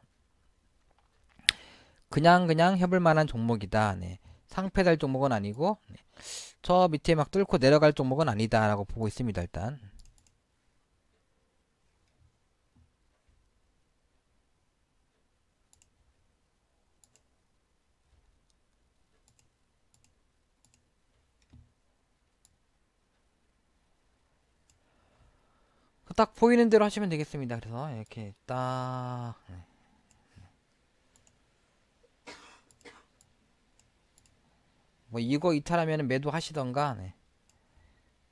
그냥 그냥 해볼 만한 종목이다. 네. 상패될 종목은 아니고 네. 저 밑에 막 뚫고 내려갈 종목은 아니다라고 보고 있습니다. 일단. 딱 보이는 대로 하시면 되겠습니다. 그래서 이렇게 딱뭐 네. 이거 이탈하면 매도 하시던가 네.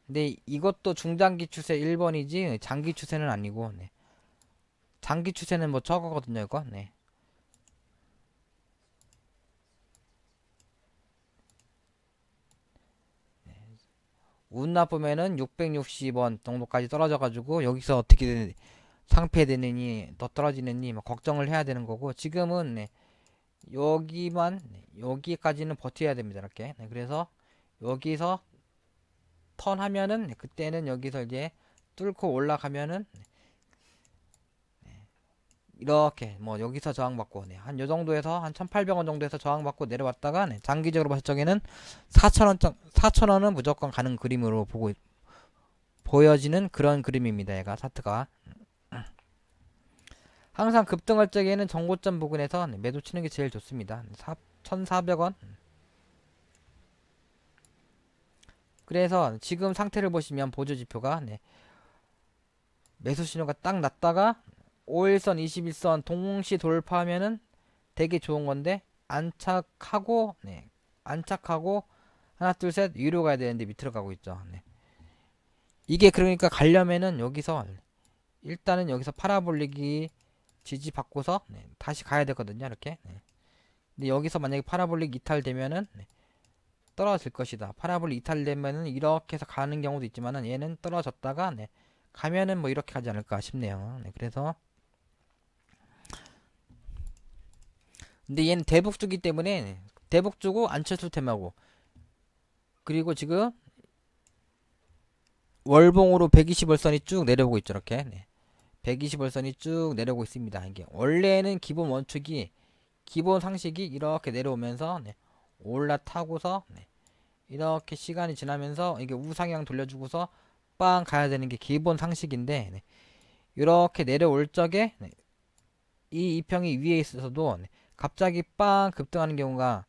근데 이것도 중장기 추세 1번이지 장기 추세는 아니고 네. 장기 추세는 뭐 저거거든요 이거 네. 운 나쁘면은 660원 정도까지 떨어져가지고 여기서 어떻게 되는, 상패되느니 더 떨어지느니 막 뭐 걱정을 해야 되는 거고 지금은 네, 여기만 네, 여기까지는 버텨야 됩니다 이렇게 네, 그래서 여기서 턴 하면은 네, 그때는 여기서 이제 뚫고 올라가면은 네, 이렇게 뭐 여기서 저항받고 네, 한 요정도에서 한 1800원 정도에서 저항받고 내려왔다가 네, 장기적으로 봤을 적에는 4000원 4000원은 무조건 가는 그림으로 보고 보여지는 그런 그림입니다. 얘가 차트가 항상 급등할 적에는 정고점 부근에서 네, 매도 치는 게 제일 좋습니다. 1400원 그래서 지금 상태를 보시면 보조 지표가 네, 매수 신호가 딱 났다가 5일선, 21선 동시 돌파하면은 되게 좋은 건데 안착하고 네. 안착하고 하나 둘셋 위로 가야 되는데 밑으로 가고 있죠. 네. 이게 그러니까 가려면은 여기서 일단은 여기서 파라볼릭이 지지 받고서 네. 다시 가야 되거든요. 이렇게. 네. 근데 여기서 만약에 파라볼릭 이탈되면은 네. 떨어질 것이다. 파라볼릭 이탈되면은 이렇게 해서 가는 경우도 있지만은 얘는 떨어졌다가 네. 가면은 뭐 이렇게 가지 않을까 싶네요. 네. 그래서 근데 얘는 대북주기 때문에 대북주고 안철수 템하고 그리고 지금 월봉으로 120월선이 쭉 내려오고 있죠 이렇게 네. 120월선이 쭉 내려오고 있습니다 이게 원래는 기본 원칙이 기본 상식이 이렇게 내려오면서 네. 올라타고서 네. 이렇게 시간이 지나면서 이게 우상향 돌려주고서 빵 가야 되는 게 기본 상식인데 네. 이렇게 내려올 적에 네. 이 이평이 위에 있어서도 네. 갑자기 빵 급등하는 경우가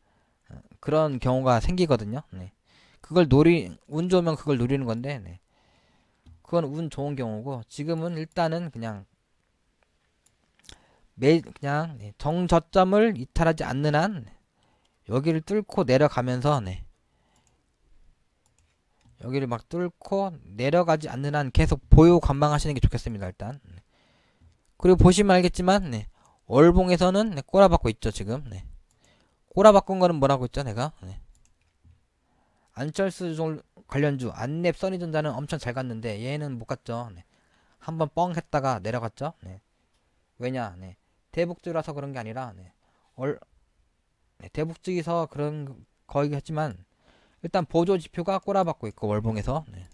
어, 그런 경우가 생기거든요. 네. 그걸 노리 운 좋으면 그걸 노리는 건데 네. 그건 운 좋은 경우고 지금은 일단은 그냥 매 그냥 네. 정저점을 이탈하지 않는 한 네, 여기를 뚫고 내려가면서 네. 여기를 막 뚫고 내려가지 않는 한 계속 보유 관망하시는 게 좋겠습니다 일단 네. 그리고 보시면 알겠지만 네. 월봉에서는 네, 꼬라박고 있죠 지금 네. 꼬라박은 거는 뭐라고 했죠 내가 네. 안철수 관련주 안랩 써니전자는 엄청 잘 갔는데 얘는 못 갔죠 네. 한번 뻥 했다가 내려갔죠 네. 왜냐 네. 대북주라서 그런 게 아니라 네. 얼, 네. 대북주에서 그런 거이긴 했지만 일단 보조 지표가 꼬라박고 있고 월봉에서 네.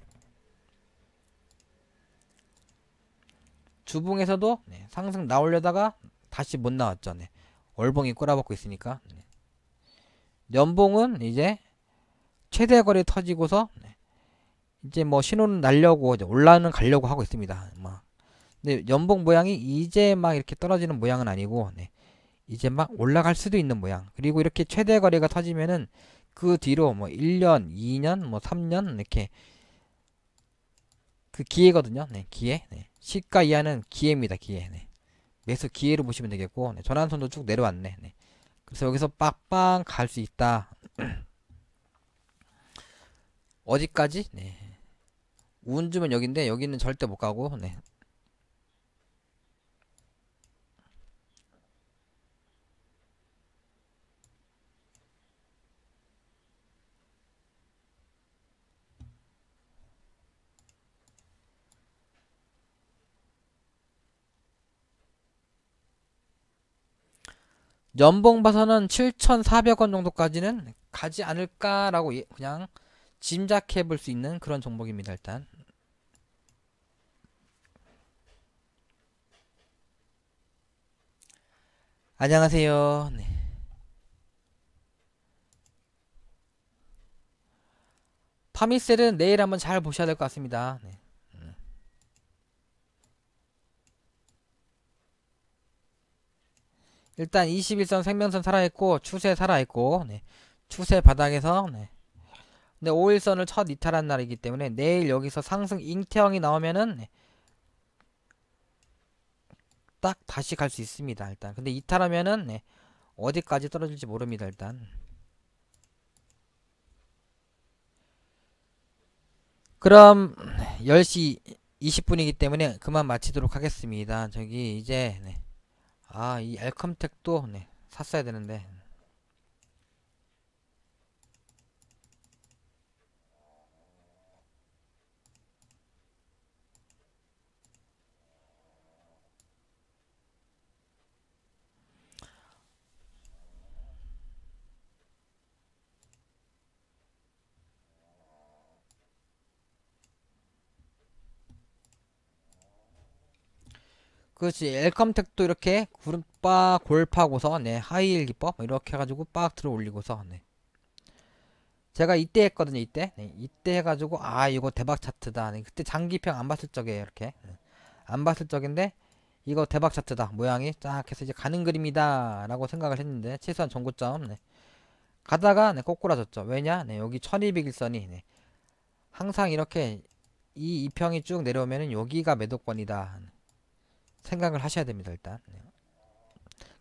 주봉에서도 네. 상승 나오려다가 다시 못 나왔죠. 네. 월봉이 꼬라박고 있으니까. 네. 연봉은 이제 최대 거래 터지고서 네. 이제 뭐 신호는 날려고 올라는 가려고 하고 있습니다. 막. 뭐. 근데 연봉 모양이 이제 막 이렇게 떨어지는 모양은 아니고 네. 이제 막 올라갈 수도 있는 모양. 그리고 이렇게 최대 거래가 터지면은 그 뒤로 뭐 1년, 2년, 뭐 3년 이렇게 그 기회거든요. 네, 기회. 네. 시가 이하는 기회입니다. 기회. 네. 매수 기회로 보시면 되겠고 네, 전환선도 쭉 내려왔네 네. 그래서 여기서 빡빵 갈 수 있다 어디까지? 네. 운 주면 여긴데 여기는 절대 못 가고 네. 연봉 봐서는 7,400원 정도까지는 가지 않을까라고 예, 그냥 짐작해 볼 수 있는 그런 종목입니다, 일단. 안녕하세요. 네. 파미셀은 내일 한번 잘 보셔야 될 것 같습니다. 네. 일단 21선 생명선 살아있고 추세 살아있고 네. 추세 바닥에서 네. 근데 5일선을 첫 이탈한 날이기 때문에 내일 여기서 상승 잉태형이 나오면은 네. 딱 다시 갈 수 있습니다 일단 근데 이탈하면은 네. 어디까지 떨어질지 모릅니다 일단 그럼 10시 20분이기 때문에 그만 마치도록 하겠습니다 저기 이제 네. 아, 이 엘컴텍도 네, 샀어야 되는데. 그렇지 엘컴택도 이렇게 구름 빡 골파고서 네 하이힐 기법 뭐 이렇게 해가지고 빡 들어 올리고서 네 제가 이때 했거든요 이때 네, 이때 해가지고 아 이거 대박 차트다 네, 그때 장기평 안 봤을 적에 이렇게 네. 안 봤을 적인데 이거 대박 차트다 모양이 쫙 해서 이제 가는 그림이다 라고 생각을 했는데 최소한 전고점 네. 가다가 네, 꼬꾸라졌죠 왜냐 네, 여기 1200일선이 네. 항상 이렇게 이 이평이 쭉 내려오면은 여기가 매도권이다 생각을 하셔야 됩니다 일단 네.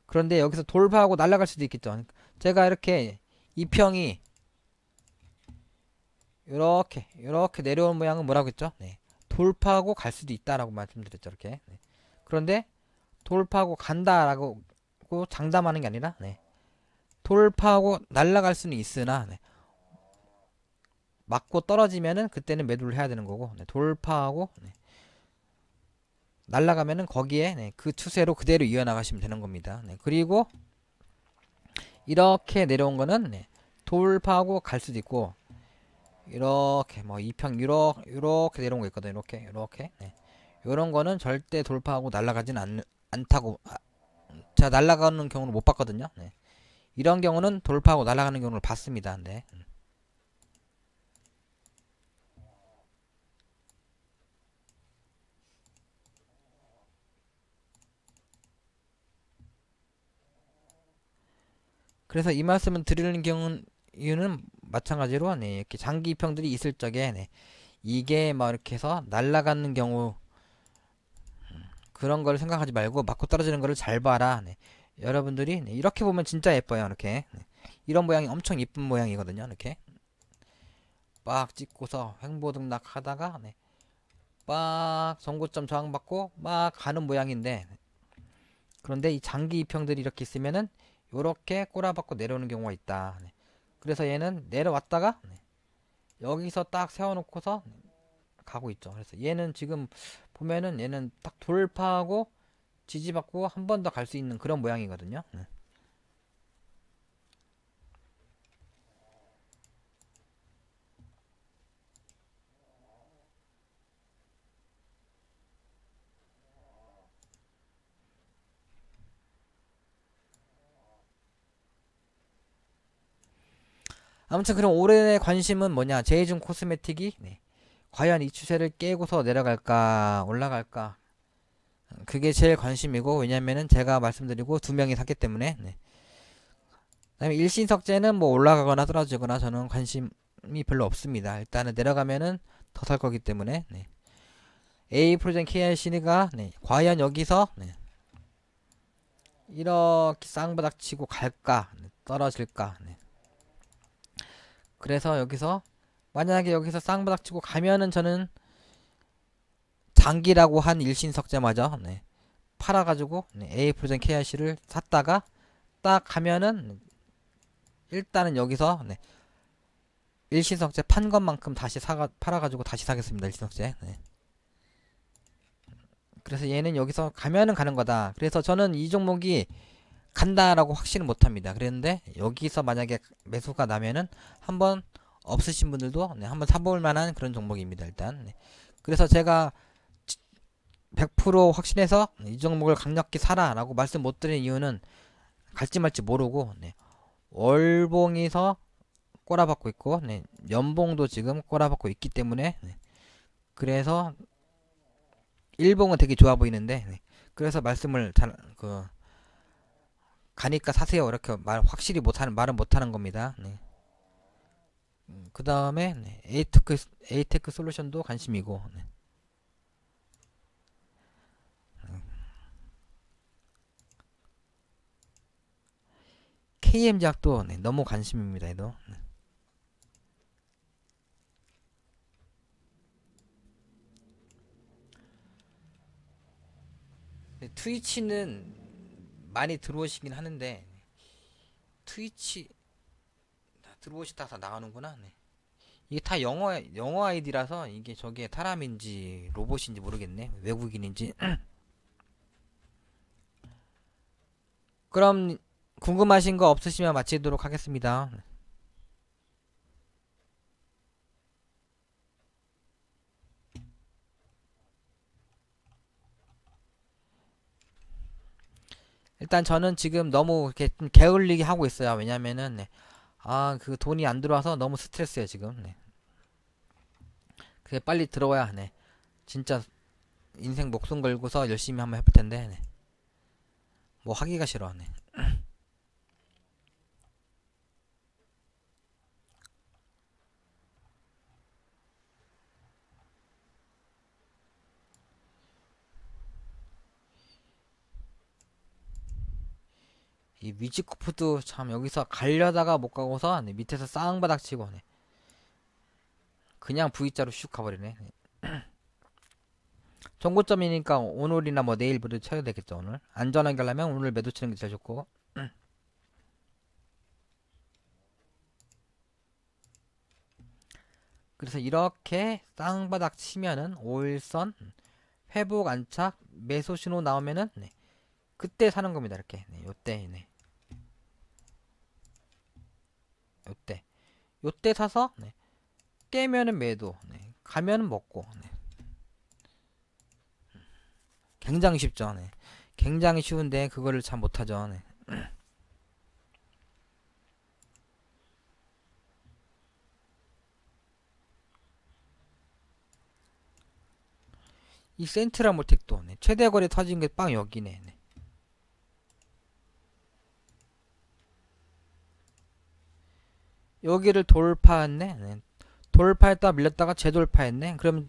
그런데 여기서 돌파하고 날아갈 수도 있겠죠 제가 이렇게 이 평이 이렇게 이렇게 내려오는 모양은 뭐라고 했죠 네. 돌파하고 갈 수도 있다라고 말씀드렸죠 이렇게 네. 그런데 돌파하고 간다라고 장담하는 게 아니라 네. 돌파하고 날아갈 수는 있으나 네. 맞고 떨어지면은 그때는 매도를 해야 되는 거고 네. 돌파하고 네. 날라가면은 거기에 네, 그 추세로 그대로 이어나가시면 되는 겁니다. 네, 그리고 이렇게 내려온 거는 네, 돌파하고 갈 수도 있고 이렇게 뭐 이평 이렇게 이렇게 내려온 거 있거든요. 이렇게 이렇게 네. 이런 거는 절대 돌파하고 날아가진 않, 않다고 아, 자 날아가는 경우는 못 봤거든요. 네. 이런 경우는 돌파하고 날아가는 경우를 봤습니다. 근데 네, 음. 그래서 이 말씀을 드리는 경우는 마찬가지로 네, 이렇게 장기 이평들이 있을 적에 네, 이게 막 이렇게 해서 날아가는 경우 그런 걸 생각하지 말고 맞고 떨어지는 거를 잘 봐라. 네. 여러분들이 네, 이렇게 보면 진짜 예뻐요. 이렇게 네. 이런 모양이 엄청 예쁜 모양이거든요. 이렇게 빡 찍고서 횡보 등락하다가 네. 빡정구점 저항받고 막 가는 모양인데 네. 그런데 이 장기 이평들이 이렇게 있으면은 요렇게 꼬라박고 내려오는 경우가 있다. 네. 그래서 얘는 내려왔다가 네. 여기서 딱 세워놓고서 가고 있죠. 그래서 얘는 지금 보면은 얘는 딱 돌파하고 지지받고 한 번 더 갈 수 있는 그런 모양이거든요. 네. 아무튼 그럼 올해의 관심은 뭐냐 제이준 코스메틱이 네. 과연 이 추세를 깨고서 내려갈까 올라갈까 그게 제일 관심이고 왜냐면은 제가 말씀드리고 두 명이 샀기 때문에 네. 그다음에 일신석재는 뭐 올라가거나 떨어지거나 저는 관심이 별로 없습니다 일단은 내려가면은 더 살 거기 때문에 네. A 프로젠 KRC가 네. 과연 여기서 네. 이렇게 쌍바닥 치고 갈까 네. 떨어질까 네. 그래서 여기서 만약에 여기서 쌍바닥 치고 가면은 저는 장기라고 한 일신석자마저 네. 팔아가지고 네. A 프로젠 KRC를 샀다가 딱 가면은 일단은 여기서 네. 일신석재 판 것만큼 다시 사가 팔아가지고 다시 사겠습니다 일신석재 네. 그래서 얘는 여기서 가면은 가는 거다 그래서 저는 이 종목이 간다라고 확신은 못합니다. 그런데 여기서 만약에 매수가 나면은 한 번 없으신 분들도 네, 한 번 사볼 만한 그런 종목입니다. 일단 네. 그래서 제가 100% 확신해서 이 종목을 강력히 사라라고 말씀 못 드린 이유는 갈지 말지 모르고 네. 월봉에서 꼬라박고 있고 네. 연봉도 지금 꼬라박고 있기 때문에 네. 그래서 일봉은 되게 좋아 보이는데 네. 그래서 말씀을 잘그 가니까 사세요 이렇게 말 확실히 못하는 말은 못하는 겁니다. 네. 음, 그 다음에 네. 에이테크 에이테크 솔루션도 관심이고. 네. KM 제약도 네, 너무 관심입니다. 얘도. 네. 네, 트위치는 많이 들어오시긴 하는데 트위치 다 들어오시다 다 나가는구나. 네. 이게 다 영어 영어 아이디라서 이게 저게 사람인지 로봇인지 모르겠네. 외국인인지. 그럼 궁금하신 거 없으시면 마치도록 하겠습니다. 일단 저는 지금 너무 이렇게 좀 게을리게 하고 있어요. 왜냐면은 네. 아그 돈이 안 들어와서 너무 스트레스예요 지금. 네. 그게 빨리 들어와야 하네. 진짜 인생 목숨 걸고서 열심히 한번 해볼 텐데 네. 뭐 하기가 싫어하네. 이 위치코프도 참 여기서 갈려다가 못 가고서 네, 밑에서 쌍바닥 치고 네. 그냥 V자로 슉 가버리네 네. 정고점이니까 오늘이나 뭐 내일 부터 쳐야 되겠죠 오늘 안전하게 하려면 오늘 매도 치는 게 제일 좋고 그래서 이렇게 쌍바닥 치면은 5일선 회복 안착 매수 신호 나오면은 네. 그때 사는 겁니다 이렇게 네, 요때 네. 요때 요때 사서 네. 깨면은 매도 네. 가면은 먹고 네. 굉장히 쉽죠 네. 굉장히 쉬운데 그거를 참 못하죠 네. 이 센트라 몰텍도 네. 최대 거리 터진 게 빵 여기네. 네. 여기를 돌파했네 네. 돌파했다 밀렸다가 재돌파했네 그럼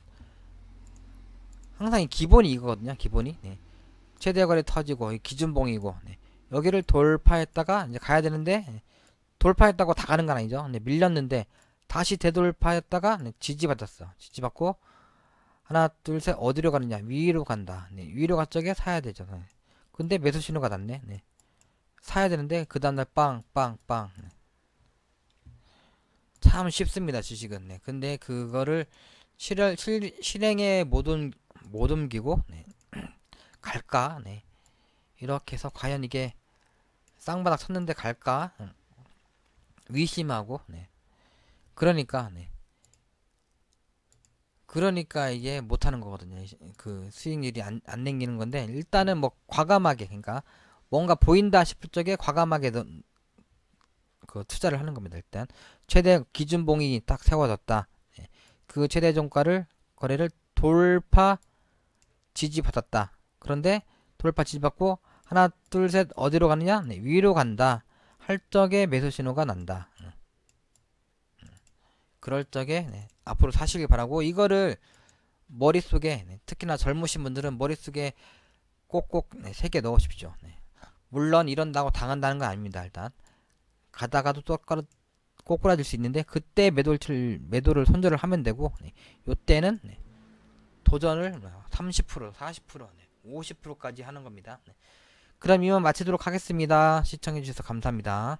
항상 이 기본이 이거거든요 기본이 네. 최대거리 터지고 기준봉이고 네. 여기를 돌파했다가 이제 가야 되는데 네. 돌파했다고 다 가는 건 아니죠 네, 밀렸는데 다시 되돌파했다가 네, 지지받았어 지지받고 하나 둘 셋 어디로 가느냐 위로 간다 네, 위로 간 쪽에 사야 되죠 네. 근데 매수 신호가 났네 네. 사야 되는데 그 다음날 빵빵빵 참 쉽습니다 지식은 네. 근데 그거를 실현, 실, 실행에 모든 못 옮기고 네. 갈까 네. 이렇게 해서 과연 이게 쌍바닥 쳤는데 갈까 응. 음, 의심하고 네. 그러니까 네. 그러니까 이게 못하는 거거든요 그 수익률이 안, 안 냉기는 건데 일단은 뭐 과감하게 그러니까 뭔가 보인다 싶을 적에 과감하게 그 투자를 하는 겁니다 일단 최대 기준봉이 딱 세워졌다. 예. 그 최대 종가를 거래를 돌파 지지받았다. 그런데 돌파 지지받고 하나 둘 셋 어디로 가느냐? 네, 위로 간다. 할 적에 매수 신호가 난다. 음. 음. 그럴 적에 네, 앞으로 사시길 바라고 이거를 머릿속에 네, 특히나 젊으신 분들은 머릿속에 꼭꼭 세겨 네, 넣으십시오. 네. 물론 이런다고 당한다는 건 아닙니다. 일단 가다가도 똑같 은 꼬꾸라질 수 있는데 그때 매도를 매도를 손절을 하면 되고 네. 요때는 네. 도전을 30% 40% 네. 50%까지 하는 겁니다. 네. 그럼 이만 마치도록 하겠습니다. 시청해주셔서 감사합니다.